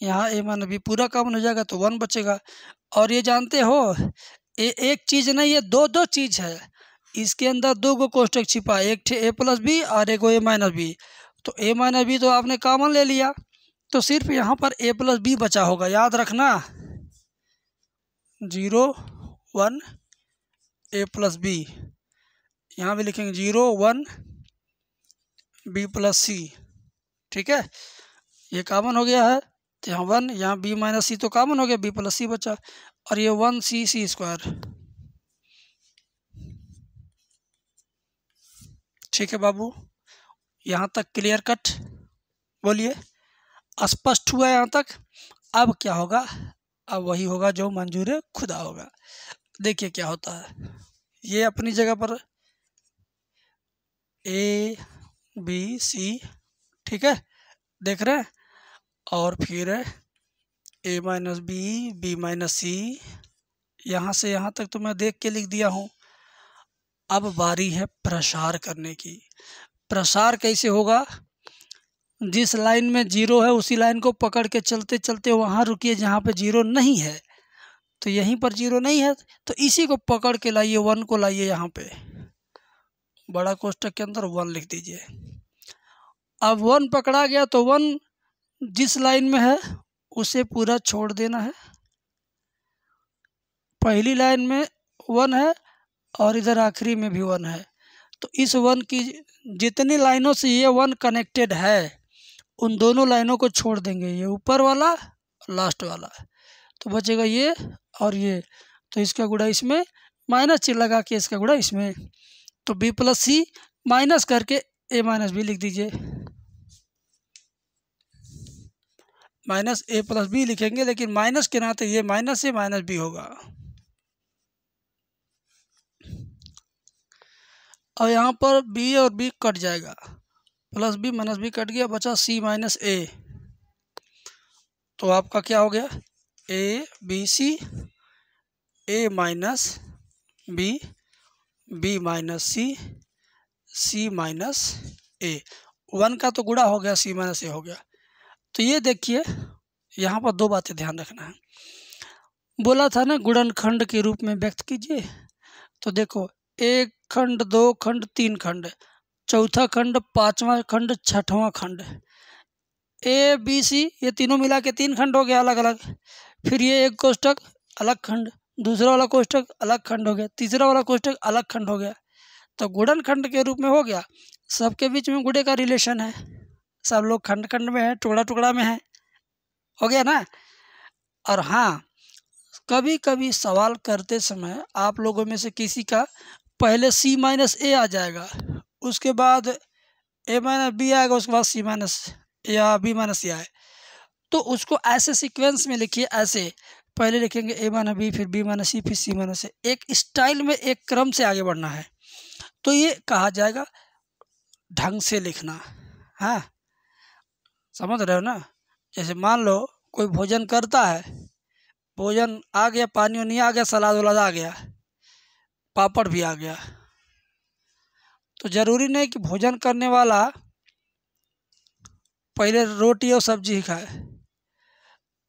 यहाँ ए माइनस बी पूरा कामन हो जाएगा तो वन बचेगा और ये जानते हो ये एक चीज़ नहीं है दो दो चीज़ है इसके अंदर दो गो कोष्टक छिपा एक थे ए प्लस बी और एक ए माइनस बी तो ए माइनस बी तो आपने कामन ले लिया तो सिर्फ यहाँ पर ए प्लस बी बचा होगा याद रखना zero one a plus b यहाँ भी लिखेंगे zero one b plus c ठीक है ये कामन हो गया है तो यहाँ वन यहाँ बी माइनस सी तो कॉमन हो गया बी प्लस सी बचा और ये वन सी सी स्क्वायर ठीक है बाबू यहाँ तक क्लियर कट बोलिए स्पष्ट हुआ यहाँ तक अब क्या होगा अब वही होगा जो मंजूर है खुदा होगा देखिए क्या होता है ये अपनी जगह पर ए बी सी ठीक है देख रहे हैं और फिर a minus b b minus c यहाँ से यहाँ तक तो मैं देख के लिख दिया हूँ अब बारी है प्रसार करने की प्रसार कैसे होगा जिस लाइन में जीरो है उसी लाइन को पकड़ के चलते चलते वहाँ रुकिए जहाँ पे जीरो नहीं है तो यहीं पर जीरो नहीं है तो इसी को पकड़ के लाइए वन को लाइए यहाँ पे बड़ा कोष्टक के अंदर वन लिख दीजिए अब वन पकड़ा गया तो वन जिस लाइन में है उसे पूरा छोड़ देना है पहली लाइन में वन है और इधर आखिरी में भी वन है तो इस वन की जितनी लाइनों से ये वन कनेक्टेड है उन दोनों लाइनों को छोड़ देंगे ये ऊपर वाला लास्ट वाला तो बचेगा ये और ये तो इसका गुड़ा इसमें माइनस चिन्ह लगा के इसका गुड़ा इसमें तो बी प्लस सी माइनस करके ए माइनस बी लिख दीजिए माइनस ए प्लस बी लिखेंगे लेकिन माइनस के नाते ये माइनस ए माइनस बी होगा और यहाँ पर बी और बी कट जाएगा plus b minus b cut गया बचा सी माइनस ए तो आपका क्या हो गया a b c a minus b b minus c c minus a one का तो गुड़ा हो गया सी माइनस ए हो गया तो ये देखिए यहाँ पर दो बातें ध्यान रखना है बोला था ना गुणनखंड के रूप में व्यक्त कीजिए तो देखो एक खंड दो खंड तीन खंड चौथा खंड पांचवा खंड छठवां खंड ए बी सी ये तीनों मिला के तीन खंड हो गया अलग अलग फिर ये एक कोष्टक अलग खंड दूसरा वाला कोष्टक अलग खंड हो गया तीसरा वाला कोष्टक अलग खंड हो गया तो गुड़न खंड के रूप में हो गया सबके बीच में गुड़े का रिलेशन है सब लोग खंड खंड में है टुकड़ा टुकड़ा में है हो गया ना और हाँ कभी कभी सवाल करते समय आप लोगों में से किसी का पहले सी माइनस ए आ जाएगा उसके बाद ए माइनस बी आएगा उसके बाद सी माइनस या बी माइनस ए आए तो उसको ऐसे सीक्वेंस में लिखिए ऐसे पहले लिखेंगे ए माइनस बी फिर बी माइनस सी फिर सी माइनस ए एक स्टाइल में एक क्रम से आगे बढ़ना है तो ये कहा जाएगा ढंग से लिखना है हाँ? समझ रहे हो ना जैसे मान लो कोई भोजन करता है भोजन आ गया पानी नहीं आ गया सलाद वलाद आ गया पापड़ भी आ गया तो ज़रूरी नहीं कि भोजन करने वाला पहले रोटी और सब्जी ही खाए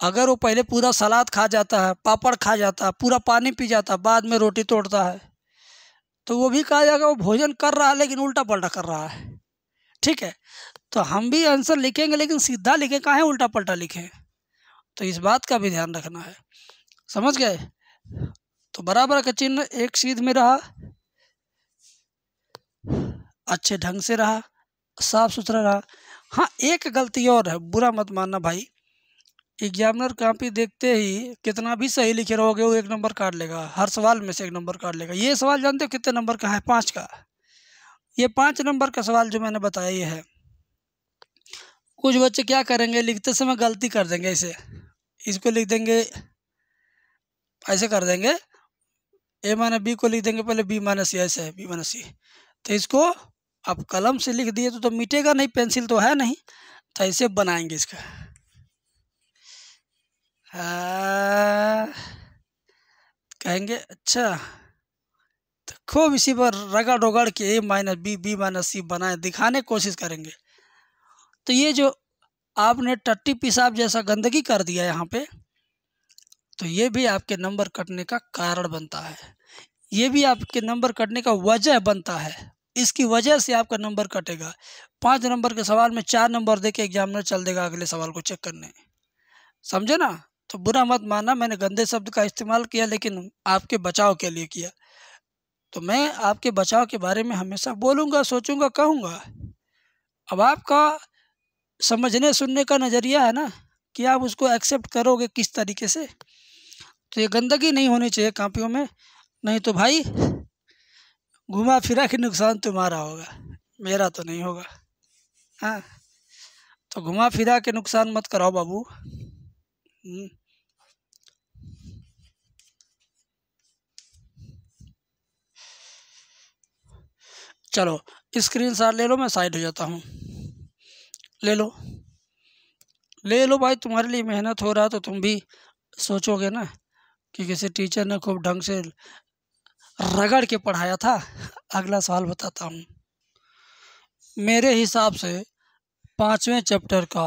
अगर वो पहले पूरा सलाद खा जाता है पापड़ खा जाता है पूरा पानी पी जाता है बाद में रोटी तोड़ता है तो वो भी कहा जाएगा वो भोजन कर रहा है लेकिन उल्टा पल्टा कर रहा है ठीक है तो हम भी आंसर लिखेंगे लेकिन सीधा लिखें काहे उल्टा पल्टा लिखें तो इस बात का भी ध्यान रखना है समझ गए तो बराबर का चिन्ह एक सीध में रहा अच्छे ढंग से रहा साफ सुथरा रहा हाँ एक गलती और है बुरा मत मानना भाई एग्जामिनर कापी देखते ही कितना भी सही लिखे रहोगे वो एक नंबर काट लेगा हर सवाल में से एक नंबर काट लेगा ये सवाल जानते हो कितने नंबर का है पाँच का ये पाँच नंबर का सवाल जो मैंने बताया ये है कुछ बच्चे क्या करेंगे लिखते समय गलती कर देंगे इसे इसको लिख देंगे ऐसे कर देंगे ए माना बी को लिख देंगे पहले बी माइनस ऐसे है बी माइनस तो इसको आप कलम से लिख दिए तो, तो मिटेगा नहीं पेंसिल तो है नहीं तो ऐसे बनाएंगे इसका आ, कहेंगे अच्छा तो खूब इसी पर रगड़ रगड़ के a minus b b minus c बनाए दिखाने कोशिश करेंगे तो ये जो आपने टट्टी पिसाब जैसा गंदगी कर दिया यहाँ पे तो ये भी आपके नंबर कटने का कारण बनता है ये भी आपके नंबर कटने का वजह बनता है इसकी वजह से आपका नंबर कटेगा पाँच नंबर के सवाल में चार नंबर दे के एग्जामिनर चल देगा अगले सवाल को चेक करने समझे ना तो बुरा मत माना मैंने गंदे शब्द का इस्तेमाल किया लेकिन आपके बचाव के लिए किया तो मैं आपके बचाव के बारे में हमेशा बोलूँगा सोचूँगा कहूँगा अब आपका समझने सुनने का नज़रिया है ना कि आप उसको एक्सेप्ट करोगे किस तरीके से तो ये गंदगी नहीं होनी चाहिए कापियों में नहीं तो भाई घुमा फिरा के नुकसान तुम्हारा होगा मेरा तो नहीं होगा हाँ तो घुमा फिरा के नुकसान मत कराओ बाबू हम्म। चलो स्क्रीन शॉट ले लो मैं साइड हो जाता हूँ ले लो ले लो भाई तुम्हारे लिए मेहनत हो रहा तो तुम भी सोचोगे ना कि किसी टीचर ने खूब ढंग से रगड़ के पढ़ाया था अगला सवाल बताता हूँ मेरे हिसाब से पाँचवें चैप्टर का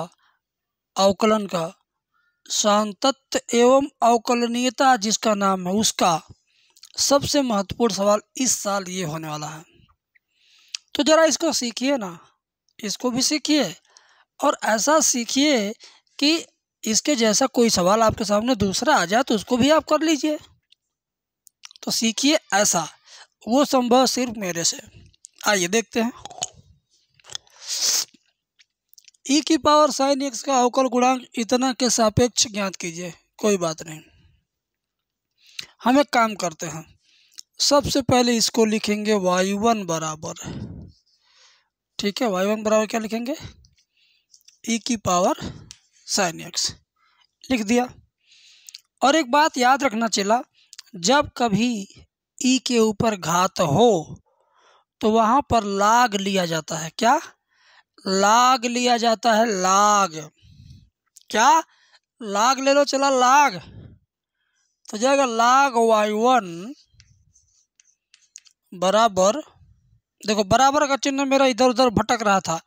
अवकलन का शांतत्व एवं अवकलनीयता जिसका नाम है उसका सबसे महत्वपूर्ण सवाल इस साल ये होने वाला है तो ज़रा इसको सीखिए ना इसको भी सीखिए और ऐसा सीखिए कि इसके जैसा कोई सवाल आपके सामने दूसरा आ जाए तो उसको भी आप कर लीजिए तो सीखिए ऐसा वो संभव सिर्फ मेरे से आइए देखते हैं ई की पावर साइन एक्स का अवकल गुणांक इतना के सापेक्ष ज्ञात कीजिए कोई बात नहीं हम एक काम करते हैं सबसे पहले इसको लिखेंगे वाई वन बराबर ठीक है वाई वन बराबर क्या लिखेंगे ई की पावर साइन एक्स लिख दिया और एक बात याद रखना चला जब कभी ई e के ऊपर घात हो तो वहाँ पर लाग लिया जाता है क्या लाग लिया जाता है लाग क्या लाग ले लो चला लाग तो जाएगा लाग वाई वन बराबर देखो बराबर का चिन्ह मेरा इधर उधर भटक रहा था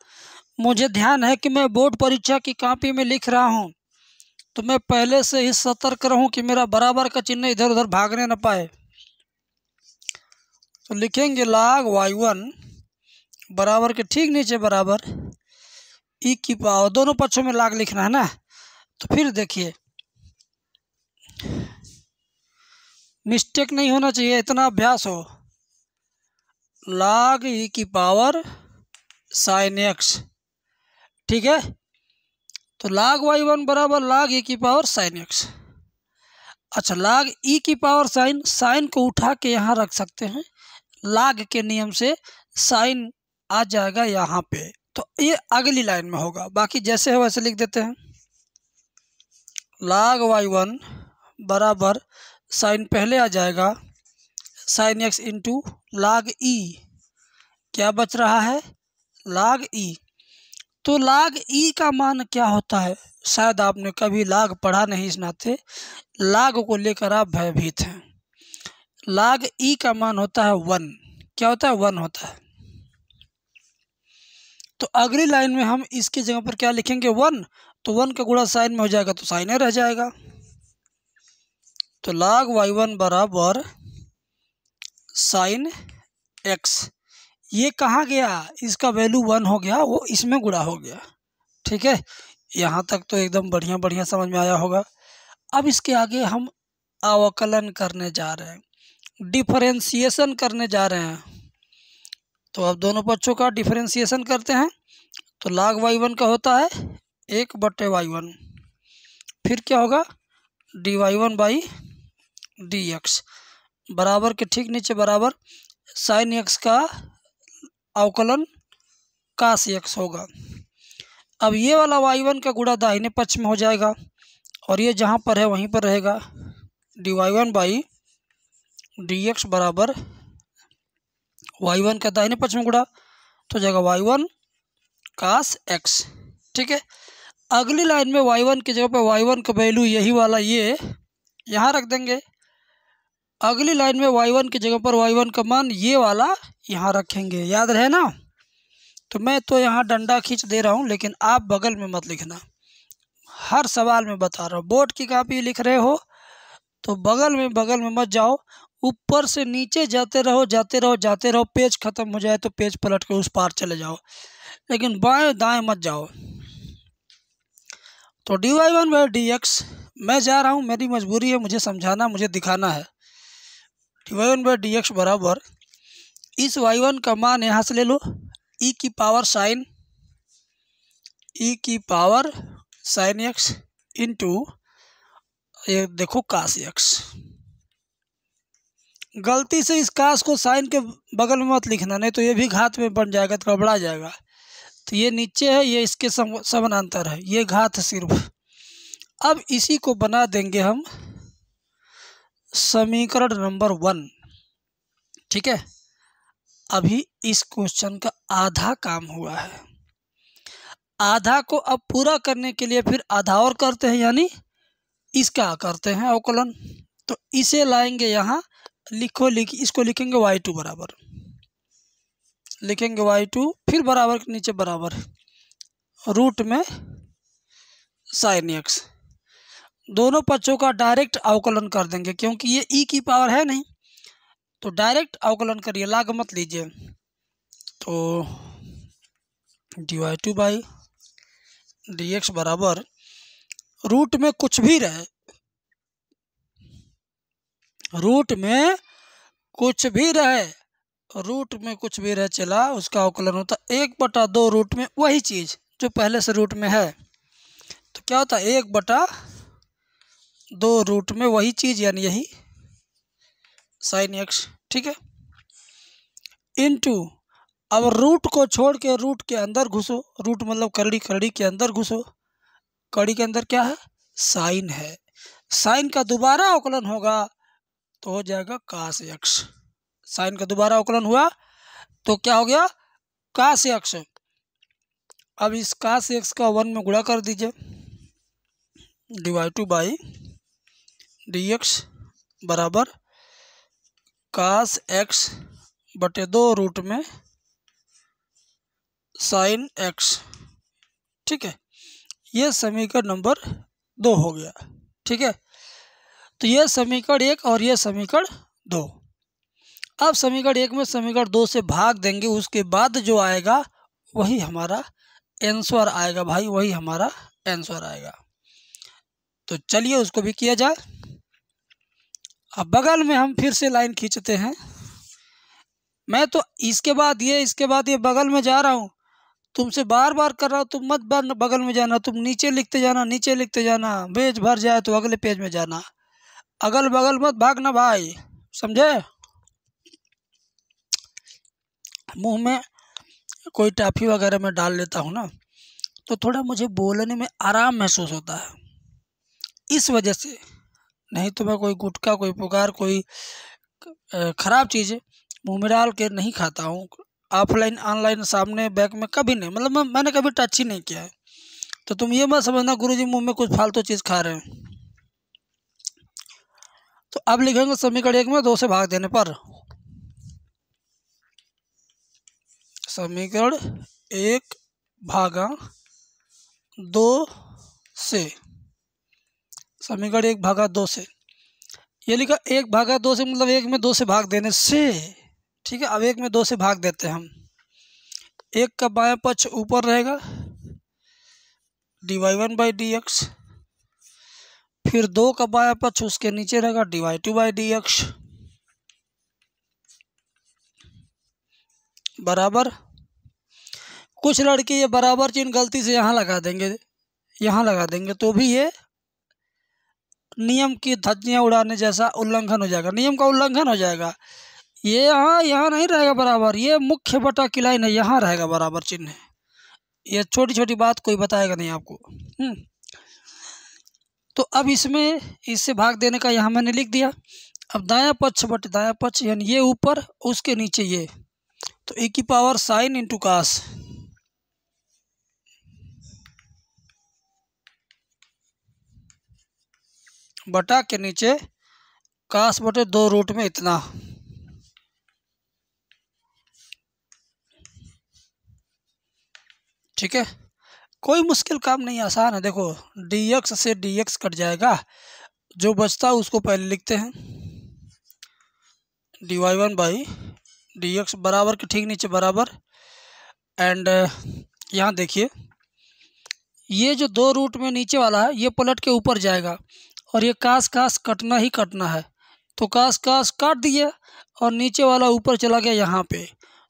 मुझे ध्यान है कि मैं बोर्ड परीक्षा की कापी में लिख रहा हूँ तो मैं पहले से ही सतर्क रहूँ कि मेरा बराबर का चिन्ह इधर उधर भागने ना पाए तो लिखेंगे लाग वाई वन बराबर के ठीक नीचे बराबर ई की पावर दोनों पक्षों में लाग लिखना है ना तो फिर देखिए मिस्टेक नहीं होना चाहिए इतना अभ्यास हो लाग ई की पावर साइन एक्स ठीक है तो लाग वाई वन बराबर लाग ई e की पावर साइन एक्स अच्छा लाग ई e की पावर साइन साइन को उठा के यहाँ रख सकते हैं लाग के नियम से साइन आ जाएगा यहाँ पे तो ये अगली लाइन में होगा बाकी जैसे है वैसे लिख देते हैं लाग वाई वन बराबर साइन पहले आ जाएगा साइन एक्स इंटू लाग ई क्या बच रहा है लाग ई e। तो लाग ई का मान क्या होता है शायद आपने कभी लाग पढ़ा नहीं इस नाते लाग को लेकर आप भयभीत हैं लाग ई का मान होता है वन क्या होता है वन होता है तो अगली लाइन में हम इसकी जगह पर क्या लिखेंगे वन तो वन का गुड़ा साइन में हो जाएगा तो साइन रह जाएगा तो लाग वाई वन बराबर साइन एक्स ये कहाँ गया इसका वैल्यू वन हो गया वो इसमें गुड़ा हो गया ठीक है यहाँ तक तो एकदम बढ़िया बढ़िया समझ में आया होगा अब इसके आगे हम अवकलन करने जा रहे हैं डिफरेंशिएशन करने जा रहे हैं तो अब दोनों पक्षों का डिफरेंशिएशन करते हैं तो लाग वाई वन का होता है एक बटे वाई वन फिर क्या होगा d y one by d x बराबर के ठीक नीचे बराबर साइन एक्स का अवकलन का सी एक्स होगा अब ये वाला वाई वन का गुड़ा दाहिने पक्ष में हो जाएगा और ये जहाँ पर है वहीं पर रहेगा d y one by d x बराबर वाई वन का दाहिने पक्ष में गुड़ा तो जाएगा वाई वन कास एक्स ठीक है अगली लाइन में वाई वन की जगह पर वाई वन का वैल्यू यही वाला ये यहाँ रख देंगे अगली लाइन में वाई वन की जगह पर वाई वन का मान ये वाला यहाँ रखेंगे याद रहे ना तो मैं तो यहाँ डंडा खींच दे रहा हूँ लेकिन आप बगल में मत लिखना हर सवाल में बता रहा हूँ बोर्ड की कापी लिख रहे हो तो बगल में बगल में मत जाओ ऊपर से नीचे जाते रहो जाते रहो जाते रहो पेज ख़त्म हो जाए तो पेज पलट के उस पार चले जाओ लेकिन बाएं दाएं मत जाओ तो d y one by d x मैं जा रहा हूँ मेरी मजबूरी है मुझे समझाना मुझे दिखाना है y one by d x बराबर इस वाई वन का मान यहाँ से ले लो ई e की पावर साइन ई की पावर साइन एक्स इंटू ये देखो काश एक्स गलती से इस काश को साइन के बगल में मत लिखना नहीं तो ये भी घात में बन जाएगा तो गड़बड़ा जाएगा तो ये नीचे है ये इसके समानांतर है ये घात सिर्फ अब इसी को बना देंगे हम समीकरण नंबर वन ठीक है अभी इस क्वेश्चन का आधा काम हुआ है आधा को अब पूरा करने के लिए फिर आधा और करते हैं यानी इसका करते हैं अवकलन तो इसे लाएंगे यहाँ लिखो लिख इसको लिखेंगे वाई टू बराबर लिखेंगे वाई टू फिर बराबर के नीचे बराबर रूट में साइन एक्स दोनों पक्षों का डायरेक्ट अवकलन कर देंगे क्योंकि ये ई e की पावर है नहीं तो डायरेक्ट अवकलन करिए लाग मत लीजिए तो d y two by d x बराबर रूट में कुछ भी रहे रूट में कुछ भी रहे रूट में कुछ भी रहे चला उसका अवकलन होता एक बटा दो रूट में वही चीज़ जो पहले से रूट में है तो क्या होता है एक बटा दो रूट में वही चीज़ यानी यही साइन एक्स ठीक है इनटू अब रूट को छोड़ के रूट के अंदर घुसो रूट मतलब करड़ी करड़ी के अंदर घुसो कड़ी के अंदर क्या है साइन है साइन का दोबारा अवकलन होगा तो हो जाएगा काश यक्ष साइन का दोबारा अवकलन हुआ तो क्या हो गया काश यक्ष अब इस काश यक्ष का वन में गुणा कर दीजिए divide two by d x बराबर कास एक्स बटे दो रूट में साइन एक्स ठीक है ये समीकरण नंबर दो हो गया ठीक है तो यह समीकरण एक और यह समीकरण दो अब समीकरण एक में समीकरण दो से भाग देंगे उसके बाद जो आएगा वही हमारा आंसर आएगा भाई वही हमारा आंसर आएगा तो चलिए उसको भी किया जाए अब बगल में हम फिर से लाइन खींचते हैं मैं तो इसके बाद ये इसके बाद ये बगल में जा रहा हूँ तुमसे बार बार कर रहा हूँ तुम मत बार बगल में जाना तुम नीचे लिखते जाना नीचे लिखते जाना पेज भर जाए तो अगले पेज में जाना अगल बगल मत भागना भाई समझे मुंह में कोई टाफी वगैरह में डाल लेता हूँ ना तो थोड़ा मुझे बोलने में आराम महसूस होता है इस वजह से नहीं तो मैं कोई गुटखा कोई पुकार कोई ख़राब चीज़ मुँह में डाल के नहीं खाता हूँ ऑफलाइन ऑनलाइन सामने बैक में कभी नहीं मतलब मैं मैंने कभी टच ही नहीं किया है तो तुम ये मत समझना गुरु जी मुँह में कुछ फालतू चीज़ खा रहे हैं तो अब लिखेंगे समीकरण एक में दो से भाग देने पर समीकरण एक भागा दो से समीकरण एक भागा दो से ये लिखा एक भागा दो से मतलब एक में दो से भाग देने से ठीक है अब एक में दो से भाग देते हैं हम एक का बाया पक्ष ऊपर रहेगा d y one by d x फिर दो का बाया पक्ष उसके नीचे रहेगा d y two by d x बराबर कुछ लड़के ये बराबर चिन्ह गलती से यहाँ लगा देंगे यहाँ लगा देंगे तो भी ये नियम की धज्जियाँ उड़ाने जैसा उल्लंघन हो जाएगा नियम का उल्लंघन हो जाएगा ये यहाँ यहाँ नहीं रहेगा बराबर ये मुख्य बटा की लाइन है यहाँ रहेगा बराबर चिन्ह ये छोटी छोटी बात कोई बताएगा नहीं आपको हम्म। तो अब इसमें इससे भाग देने का यहाँ मैंने लिख दिया अब दाया पक्ष बटे दाया पक्ष यानी ये ऊपर उसके नीचे ये तो ए e की पावर साइन इंटू काश बटा के नीचे काश बटे दो रूट में इतना ठीक है कोई मुश्किल काम नहीं आसान है देखो डी एक्स से डी एक्स कट जाएगा जो बचता है उसको पहले लिखते हैं d y one by d x बराबर के ठीक नीचे बराबर एंड यहाँ देखिए ये जो दो रूट में नीचे वाला है ये पलट के ऊपर जाएगा और ये काश काश कटना ही कटना है तो काश काश काट दिया और नीचे वाला ऊपर चला गया यहाँ पे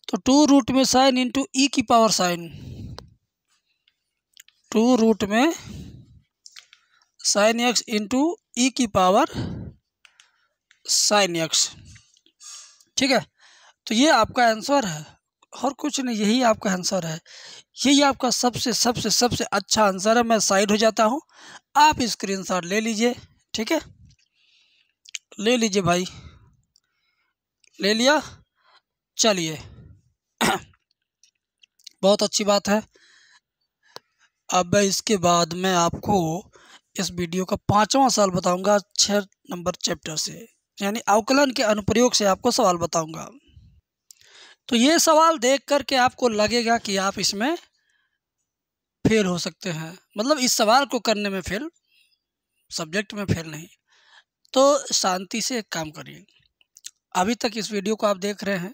तो टू रूट में साइन इंटू ई की पावर साइन टू रूट में साइन एक्स इंटू ई की पावर साइन एक्स ठीक है तो ये आपका आंसर है और कुछ नहीं यही आपका आंसर है यही आपका सबसे सबसे सबसे अच्छा आंसर है मैं साइड हो जाता हूँ आप स्क्रीनशॉट ले लीजिए ठीक है ले लीजिए भाई ले लिया चलिए बहुत अच्छी बात है अब इसके बाद मैं आपको इस वीडियो का पाँचवा साल बताऊंगा छः नंबर चैप्टर से यानी अवकलन के अनुप्रयोग से आपको सवाल बताऊंगा तो ये सवाल देख कर के आपको लगेगा कि आप इसमें फेल हो सकते हैं मतलब इस सवाल को करने में फेल सब्जेक्ट में फेल नहीं तो शांति से एक काम करिए अभी तक इस वीडियो को आप देख रहे हैं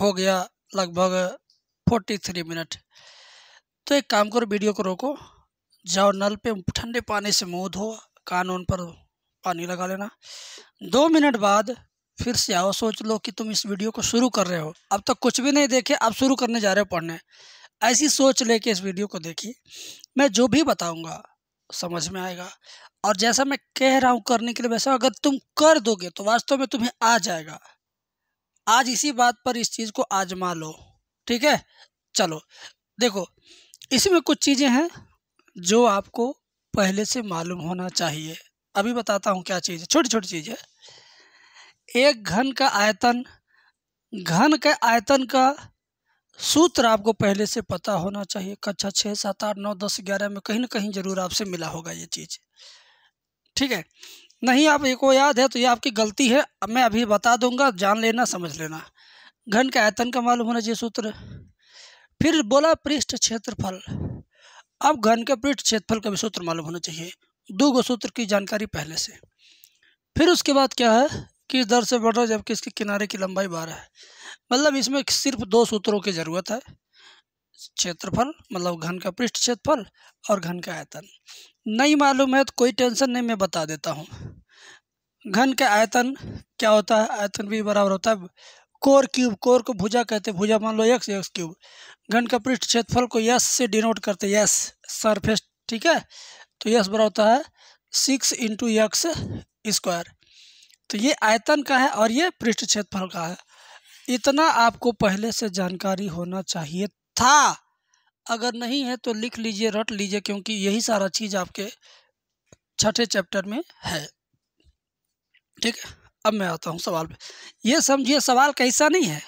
हो गया लगभग फोर्टी थ्री मिनट तो एक काम करो वीडियो को रोको जाओ नल पे ठंडे पानी से मुँह धो कान पर पानी लगा लेना दो मिनट बाद फिर से आओ सोच लो कि तुम इस वीडियो को शुरू कर रहे हो अब तक कुछ भी नहीं देखे अब शुरू करने जा रहे हो पढ़ने ऐसी सोच लेके इस वीडियो को देखिए मैं जो भी बताऊंगा समझ में आएगा और जैसा मैं कह रहा हूँ करने के लिए वैसा अगर तुम कर दोगे तो वास्तव में तुम्हें आ जाएगा आज इसी बात पर इस चीज़ को आजमा लो ठीक है चलो देखो इसमें कुछ चीज़ें हैं जो आपको पहले से मालूम होना चाहिए अभी बताता हूँ क्या चीज़ है छोटी छोटी चीज़ है एक घन का आयतन घन के आयतन का सूत्र आपको पहले से पता होना चाहिए कक्षा छः सात आठ नौ दस ग्यारह में कहीं ना कहीं ज़रूर आपसे मिला होगा ये चीज़ ठीक है नहीं आप को याद है तो ये आपकी गलती है अब मैं अभी बता दूंगा जान लेना समझ लेना घन के आयतन का मालूम होना चाहिए सूत्र फिर बोला पृष्ठ क्षेत्रफल अब घन के पृष्ठ क्षेत्रफल का भी सूत्र मालूम होना चाहिए दो गो सूत्र की जानकारी पहले से फिर उसके बाद क्या है किस दर से बढ़ रहा है जबकि इसके किनारे की लंबाई बारह है मतलब इसमें सिर्फ दो सूत्रों की ज़रूरत है क्षेत्रफल मतलब घन का पृष्ठ क्षेत्रफल और घन का आयतन नहीं मालूम है तो कोई टेंशन नहीं मैं बता देता हूँ घन का आयतन क्या होता है आयतन भी बराबर होता है कोर क्यूब कोर को भुजा कहते हैं भुजा मान लो एक्स एक्स क्यूब घन का पृष्ठ क्षेत्रफल को यस से डिनोट करते यस सरफेस ठीक है तो यस बड़ा होता है सिक्स इंटू एक्स स्क्वायर तो ये आयतन का है और ये पृष्ठ क्षेत्रफल का है इतना आपको पहले से जानकारी होना चाहिए था अगर नहीं है तो लिख लीजिए रट लीजिए क्योंकि यही सारा चीज़ आपके छठे चैप्टर में है ठीक है अब मैं आता हूँ सवाल पे ये समझिए सवाल कैसा नहीं है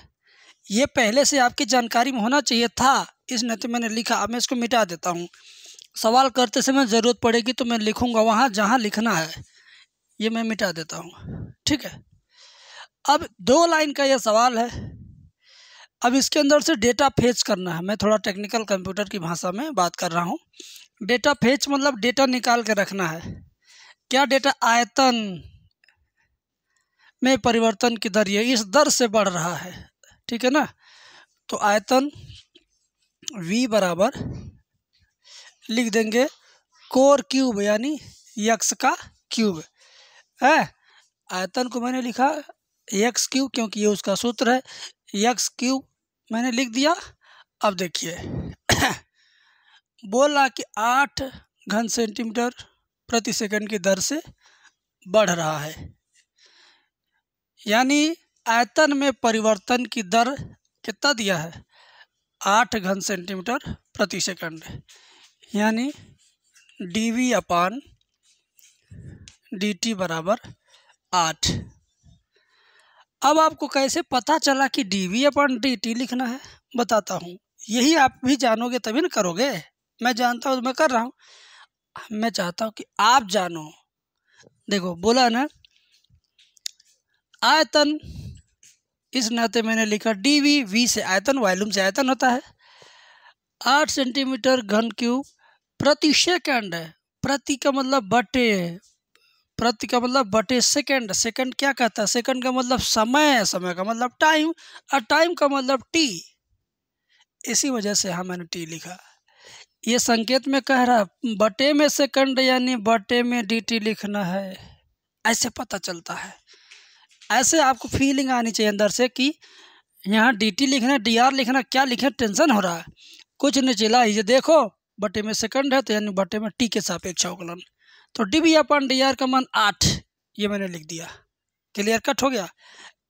ये पहले से आपकी जानकारी में होना चाहिए था इस नते मैंने लिखा अब मैं इसको मिटा देता हूँ सवाल करते समय ज़रूरत पड़ेगी तो मैं लिखूँगा वहाँ जहाँ लिखना है ये मैं मिटा देता हूँ ठीक है अब दो लाइन का यह सवाल है अब इसके अंदर से डेटा फेच करना है मैं थोड़ा टेक्निकल कंप्यूटर की भाषा में बात कर रहा हूँ डेटा फेच मतलब डेटा निकाल के रखना है क्या डेटा आयतन में परिवर्तन की दर ये इस दर से बढ़ रहा है ठीक है ना तो आयतन v बराबर लिख देंगे कोर क्यूब यानी यक्स का क्यूब है आयतन को मैंने लिखा एक्स क्यू क्योंकि ये उसका सूत्र है एक्स क्यू मैंने लिख दिया अब देखिए बोला कि आठ घन सेंटीमीटर प्रति सेकंड की दर से बढ़ रहा है यानी आयतन में परिवर्तन की दर कितना दिया है आठ घन सेंटीमीटर प्रति सेकंड यानी d v upon d t बराबर आठ अब आपको कैसे पता चला कि d v upon d t लिखना है बताता हूँ यही आप भी जानोगे तभी ना करोगे मैं जानता हूँ तो मैं कर रहा हूँ मैं चाहता हूँ कि आप जानो देखो बोला ना आयतन इस नाते मैंने लिखा डी वी वी से आयतन वॉल्यूम से आयतन होता है आठ सेंटीमीटर घन क्यूब प्रति सेकेंड है प्रति का मतलब बटे प्रति का मतलब बटे सेकंड सेकंड क्या कहता है सेकंड का मतलब समय समय का मतलब टाइम और टाइम का मतलब टी इसी वजह से यहाँ मैंने टी लिखा ये संकेत में कह रहा बटे में सेकंड यानी बटे में डी टी लिखना है ऐसे पता चलता है ऐसे आपको फीलिंग आनी चाहिए अंदर से कि यहाँ डी टी लिखना डी आर लिखना क्या लिखना टेंशन हो रहा है कुछ नहीं चिल्ला ये देखो बटे में सेकंड है तो यानी बटे में टी के सापेक्ष अवकलन तो d b upon d r का मान आठ ये मैंने लिख दिया क्लियर कट हो गया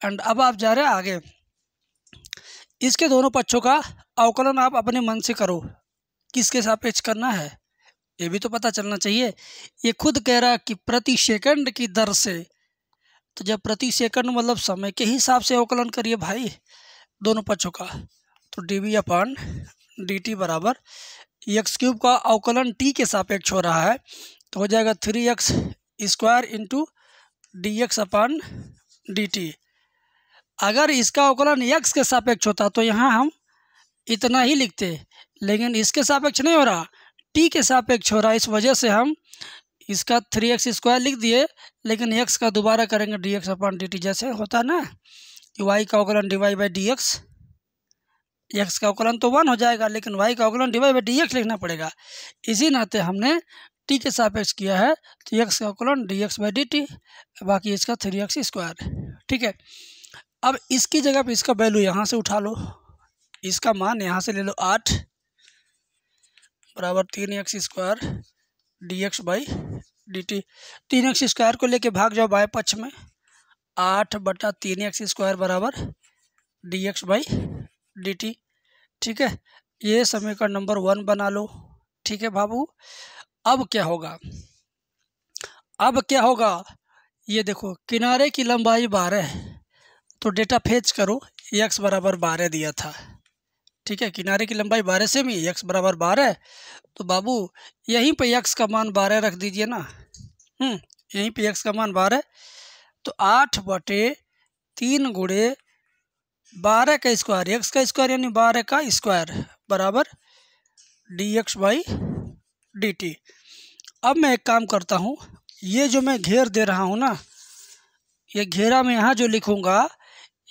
एंड अब आप जा रहे हैं आगे इसके दोनों पक्षों का अवकलन आप अपने मन से करो किसके सापेक्ष करना है ये भी तो पता चलना चाहिए ये खुद कह रहा कि प्रति सेकंड की दर से तो जब प्रति सेकंड मतलब समय के हिसाब से अवकलन करिए भाई दोनों पक्षों का तो d b upon d t बराबर एक्स क्यूब का अवकलन टी के सापेक्ष हो रहा है तो हो जाएगा three x square into d x upon d t अगर इसका अवकलन एक्स के सापेक्ष होता तो यहाँ हम इतना ही लिखते लेकिन इसके सापेक्ष नहीं हो रहा टी के सापेक्ष हो रहा इस वजह से हम इसका थ्री एक्स स्क्वायर लिख दिए लेकिन एक्स का दोबारा करेंगे d x upon d t जैसे होता ना कि वाई का अवकलन d y by d x x का अवकलन तो वन हो जाएगा लेकिन वाई का अवकलन d y by d x लिखना पड़ेगा इसी नाते हमने टी के सापेक्ष किया है तो एक्स का कलन d x by d t बाकी इसका थ्री एक्स स्क्वायर ठीक है अब इसकी जगह पे इसका वैल्यू यहाँ से उठा लो इसका मान यहाँ से ले लो आठ बराबर तीन x square d x by d t तीन एक्स स्क्वायर को लेके भाग जाओ बाय पक्ष में आठ बटा तीन एक्स स्क्वायर बराबर d x by d t ठीक है ये समीकरण नंबर वन बना लो ठीक है बाबू अब क्या होगा अब क्या होगा ये देखो किनारे की लंबाई बारह तो डेटा फेच करो एक्स बराबर बारह दिया था ठीक है किनारे की लंबाई बारह से भी एक्स बराबर बारह तो बाबू यहीं पे एक्स का मान बारह रख दीजिए ना हम्म, यहीं पे एक्स का मान बारह तो आठ बटे तीन गुड़े बारह का स्क्वायर एक्स का स्क्वायर यानी बारह का स्क्वायर बराबर d x by d t अब मैं एक काम करता हूँ ये जो मैं घेर दे रहा हूँ ना ये घेरा में यहाँ जो लिखूँगा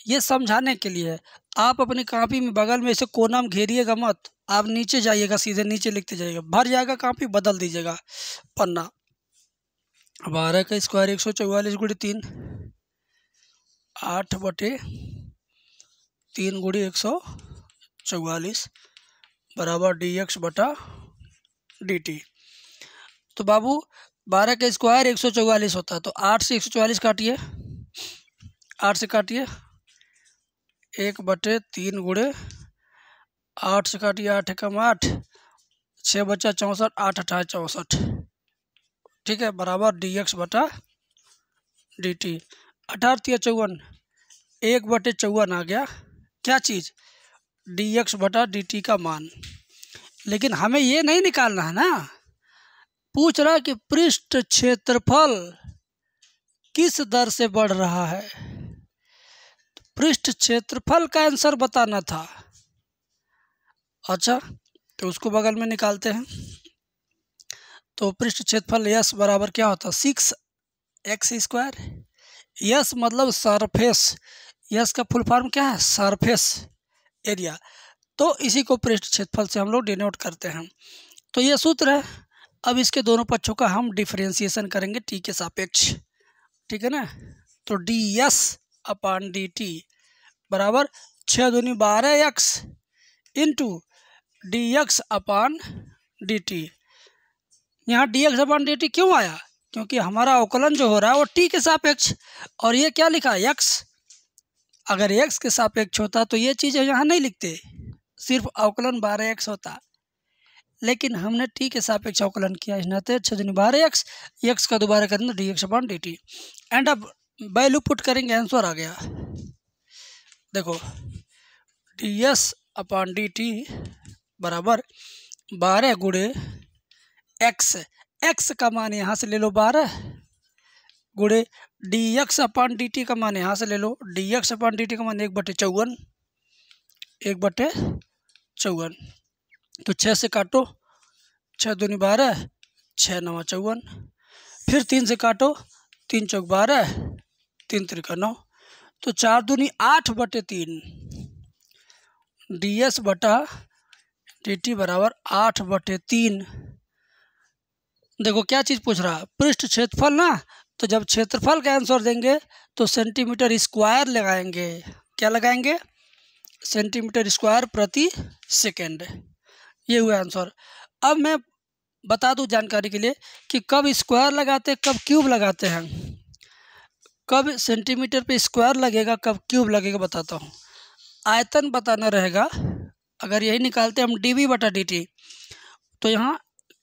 ये समझाने के लिए आप अपनी कापी में बगल में इसे कोना में घेरिएगा मत आप नीचे जाइएगा सीधे नीचे लिखते जाइएगा भर जाएगा कापी बदल दीजिएगा पन्ना बारह का स्क्वायर एक सौ चौवालीस गुड़ी तीन आठ बटे तीन गुड़ी एक सौ चौवालीस बराबर डी एक्स बटा डी टी तो बाबू बारह का स्क्वायर एक सौ चौवालीस होता है तो आठ से एक सौ चौवालीस काटिए आठ से काटिए एक बटे तीन गुड़े आठ से काटिए आठ कम आठ छः बचा चौंसठ आठ अठारह चौंसठ ठीक है बराबर डी एक्स बटा डी टी अठारह चौवन एक बटे चौवन आ गया क्या चीज़ डी एक्स बटा डी टी का मान लेकिन हमें ये नहीं निकालना है ना पूछ रहा कि पृष्ठ क्षेत्रफल किस दर से बढ़ रहा है पृष्ठ क्षेत्रफल का आंसर बताना था अच्छा तो उसको बगल में निकालते हैं तो पृष्ठ क्षेत्रफल यस बराबर क्या होता है सिक्स एक्स स्क्वायर यस मतलब सरफेस यस का फुल फॉर्म क्या है सरफेस एरिया तो इसी को पृष्ठ क्षेत्रफल से हम लोग डिनोट करते हैं तो ये सूत्र है अब इसके दोनों पक्षों का हम डिफ्रेंसिएशन करेंगे टी के सापेक्ष ठीक है ना तो d s upon d t बराबर छः दूनी बारह x into d x upon d t यहाँ d x upon d t क्यों आया क्योंकि हमारा अवकलन जो हो रहा है वो टी के सापेक्ष और ये क्या लिखा है एक्स अगर एक्स के सापेक्ष होता तो ये चीज़ यहाँ नहीं लिखते सिर्फ अवकलन बारह एक्स होता लेकिन हमने टी के सापेक्ष अवकलन किया इस नाते छः दिन बारह एक्स एक्स का दोबारा करेंगे d x upon d t and अब वैल्यू पुट करेंगे आंसर आ गया देखो d s upon d t बराबर बारह गुड़े एक्स एक्स का मान यहाँ से ले लो बारह गुड़े d x upon d t का मान यहाँ से ले लो d x upon d t का मान एक बटे चौवन एक बटे चौवन तो छः से काटो छः दूनी बारह छः नवा चौवन फिर तीन से काटो तीन चौक बारह तीन त्रिका नौ तो चार दूनी आठ बटे तीन डी एस बटा डी टी बराबर आठ बटे तीन देखो क्या चीज़ पूछ रहा पृष्ठ क्षेत्रफल ना तो जब क्षेत्रफल का आंसर देंगे तो सेंटीमीटर स्क्वायर लगाएंगे क्या लगाएंगे सेंटीमीटर स्क्वायर प्रति सेकेंड ये हुआ आंसर अब मैं बता दूँ जानकारी के लिए कि कब स्क्वायर लगाते हैं कब क्यूब लगाते हैं कब सेंटीमीटर पे स्क्वायर लगेगा कब क्यूब लगेगा बताता हूँ आयतन बताना रहेगा अगर यही निकालते हम डी वी बटा डी टी तो यहाँ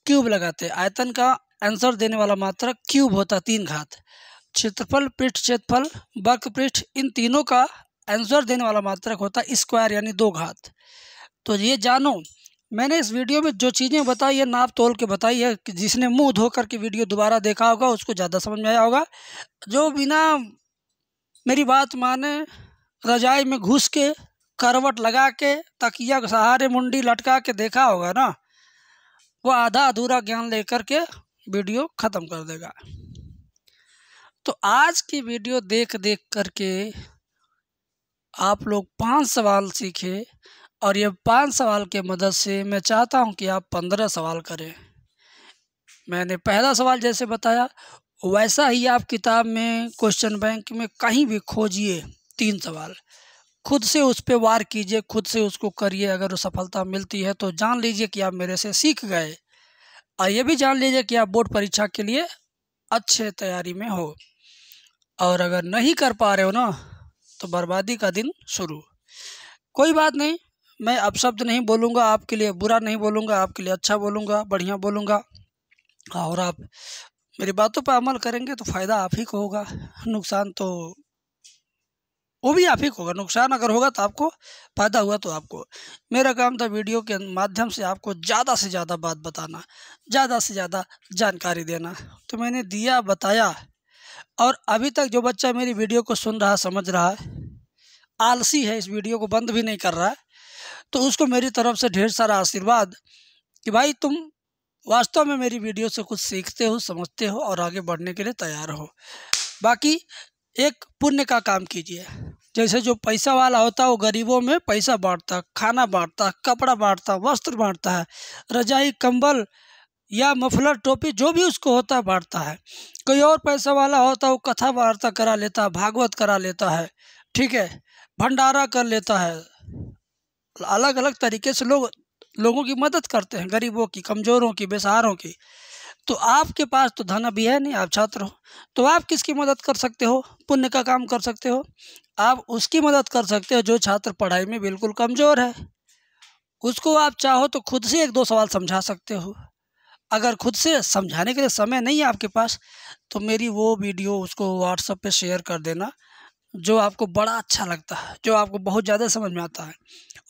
क्यूब लगाते हैं आयतन का आंसर देने वाला मात्रक क्यूब होता तीन घात क्षेत्रफल पृष्ठ क्षेत्रफल वर्क पृष्ठ इन तीनों का आंसर देने वाला मात्रक होता स्क्वायर यानी दो घात तो ये जानो मैंने इस वीडियो में जो चीज़ें बताई है नाप तोल के बताई है कि जिसने मुंह धो कर के वीडियो दोबारा देखा होगा उसको ज़्यादा समझ में आया होगा जो बिना मेरी बात माने रजाई में घुस के करवट लगा के तकिया सहारे मुंडी लटका के देखा होगा ना वो आधा अधूरा ज्ञान लेकर के वीडियो ख़त्म कर देगा तो आज की वीडियो देख देख करके आप लोग पाँच सवाल सीखे और ये पांच सवाल के मदद से मैं चाहता हूँ कि आप पंद्रह सवाल करें मैंने पहला सवाल जैसे बताया वैसा ही आप किताब में क्वेश्चन बैंक में कहीं भी खोजिए तीन सवाल खुद से उस पर वार कीजिए खुद से उसको करिए अगर सफलता मिलती है तो जान लीजिए कि आप मेरे से सीख गए और ये भी जान लीजिए कि आप बोर्ड परीक्षा के लिए अच्छे तैयारी में हो और अगर नहीं कर पा रहे हो ना तो बर्बादी का दिन शुरू कोई बात नहीं मैं अपशब्द नहीं बोलूँगा आपके लिए बुरा नहीं बोलूँगा आपके लिए अच्छा बोलूँगा बढ़िया बोलूँगा हाँ, और आप मेरी बातों पर अमल करेंगे तो फ़ायदा आप ही को होगा नुकसान तो वो भी आप ही को होगा नुकसान अगर होगा तो आपको फ़ायदा हुआ तो आपको मेरा काम था वीडियो के माध्यम से आपको ज़्यादा से ज़्यादा बात बताना ज़्यादा से ज़्यादा जानकारी देना तो मैंने दिया बताया और अभी तक जो बच्चा मेरी वीडियो को सुन रहा समझ रहा है आलसी है इस वीडियो को बंद भी नहीं कर रहा है तो उसको मेरी तरफ से ढेर सारा आशीर्वाद कि भाई तुम वास्तव में मेरी वीडियो से कुछ सीखते हो समझते हो और आगे बढ़ने के लिए तैयार हो बाकी एक पुण्य का काम कीजिए जैसे जो पैसा वाला होता है वो गरीबों में पैसा बांटता खाना बांटता कपड़ा बांटता वस्त्र बांटता है रजाई कंबल या मफलर टोपी जो भी उसको होता है बांटता है कोई और पैसा वाला होता है वो कथा वार्ता करा लेता है भागवत करा लेता है ठीक है भंडारा कर लेता है अलग अलग तरीके से लोग लोगों की मदद करते हैं गरीबों की कमज़ोरों की बेसहारों की तो आपके पास तो धन अभी है नहीं आप छात्र हो तो आप किसकी मदद कर सकते हो पुण्य का काम कर सकते हो आप उसकी मदद कर सकते हो जो छात्र पढ़ाई में बिल्कुल कमज़ोर है उसको आप चाहो तो खुद से एक दो सवाल समझा सकते हो अगर खुद से समझाने के लिए समय नहीं है आपके पास तो मेरी वो वीडियो उसको व्हाट्सएप पे शेयर कर देना जो आपको बड़ा अच्छा लगता है जो आपको बहुत ज़्यादा समझ में आता है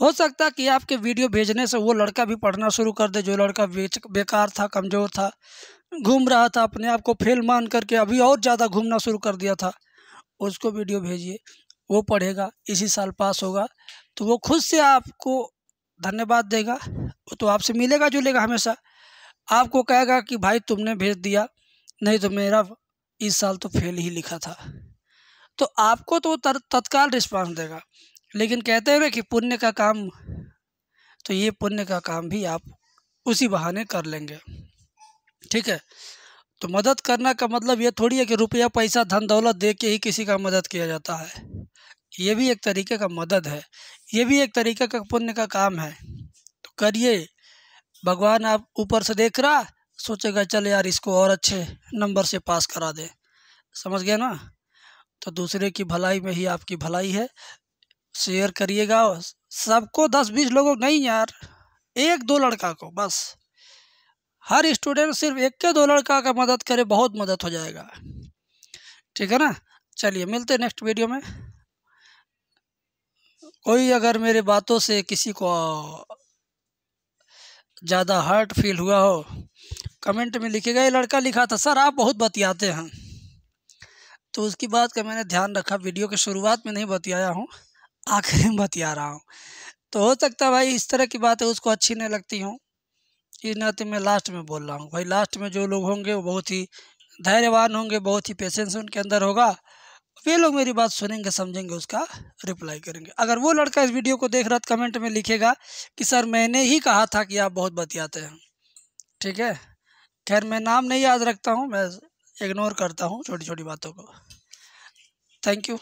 हो सकता है कि आपके वीडियो भेजने से वो लड़का भी पढ़ना शुरू कर दे जो लड़का बेकार था कमज़ोर था घूम रहा था अपने आप को फेल मान करके अभी और ज़्यादा घूमना शुरू कर दिया था उसको वीडियो भेजिए वो पढ़ेगा इसी साल पास होगा तो वो खुद से आपको धन्यवाद देगा वो तो आपसे मिलेगा जुलेगा हमेशा आपको कहेगा कि भाई तुमने भेज दिया नहीं तो मेरा इस साल तो फेल ही लिखा था तो आपको तो तत्काल रिस्पांस देगा लेकिन कहते हैं ना कि पुण्य का काम तो ये पुण्य का काम भी आप उसी बहाने कर लेंगे ठीक है तो मदद करना का मतलब ये थोड़ी है कि रुपया पैसा धन दौलत दे के ही किसी का मदद किया जाता है ये भी एक तरीके का मदद है ये भी एक तरीके का पुण्य का काम है तो करिए भगवान आप ऊपर से देख रहा सोचेगा चल यार इसको और अच्छे नंबर से पास करा दे समझ गया ना तो दूसरे की भलाई में ही आपकी भलाई है शेयर करिएगा सबको दस बीस लोगों नहीं यार एक दो लड़का को बस हर स्टूडेंट सिर्फ एक के दो लड़का का मदद करे बहुत मदद हो जाएगा ठीक है ना चलिए मिलते नेक्स्ट वीडियो में कोई अगर मेरे बातों से किसी को ज़्यादा हर्ट फील हुआ हो कमेंट में लिखेगा ये लड़का लिखा था सर आप बहुत बतियाते हैं तो उसकी बात का मैंने ध्यान रखा वीडियो के शुरुआत में नहीं बतियाया हूँ आखिर में बतिया रहा हूँ तो हो सकता है भाई इस तरह की बातें उसको अच्छी नहीं लगती हूँ इस नाते मैं लास्ट में बोल रहा हूँ भाई लास्ट में जो लोग होंगे वो बहुत ही धैर्यवान होंगे बहुत ही पेशेंस उनके अंदर होगा वे लोग मेरी बात सुनेंगे समझेंगे उसका रिप्लाई करेंगे अगर वो लड़का इस वीडियो को देख रहा तो कमेंट में लिखेगा कि सर मैंने ही कहा था कि आप बहुत बतियाते हैं ठीक है खैर मैं नाम नहीं याद रखता हूँ मैं इग्नोर करता हूँ छोटी छोटी बातों को थैंक यू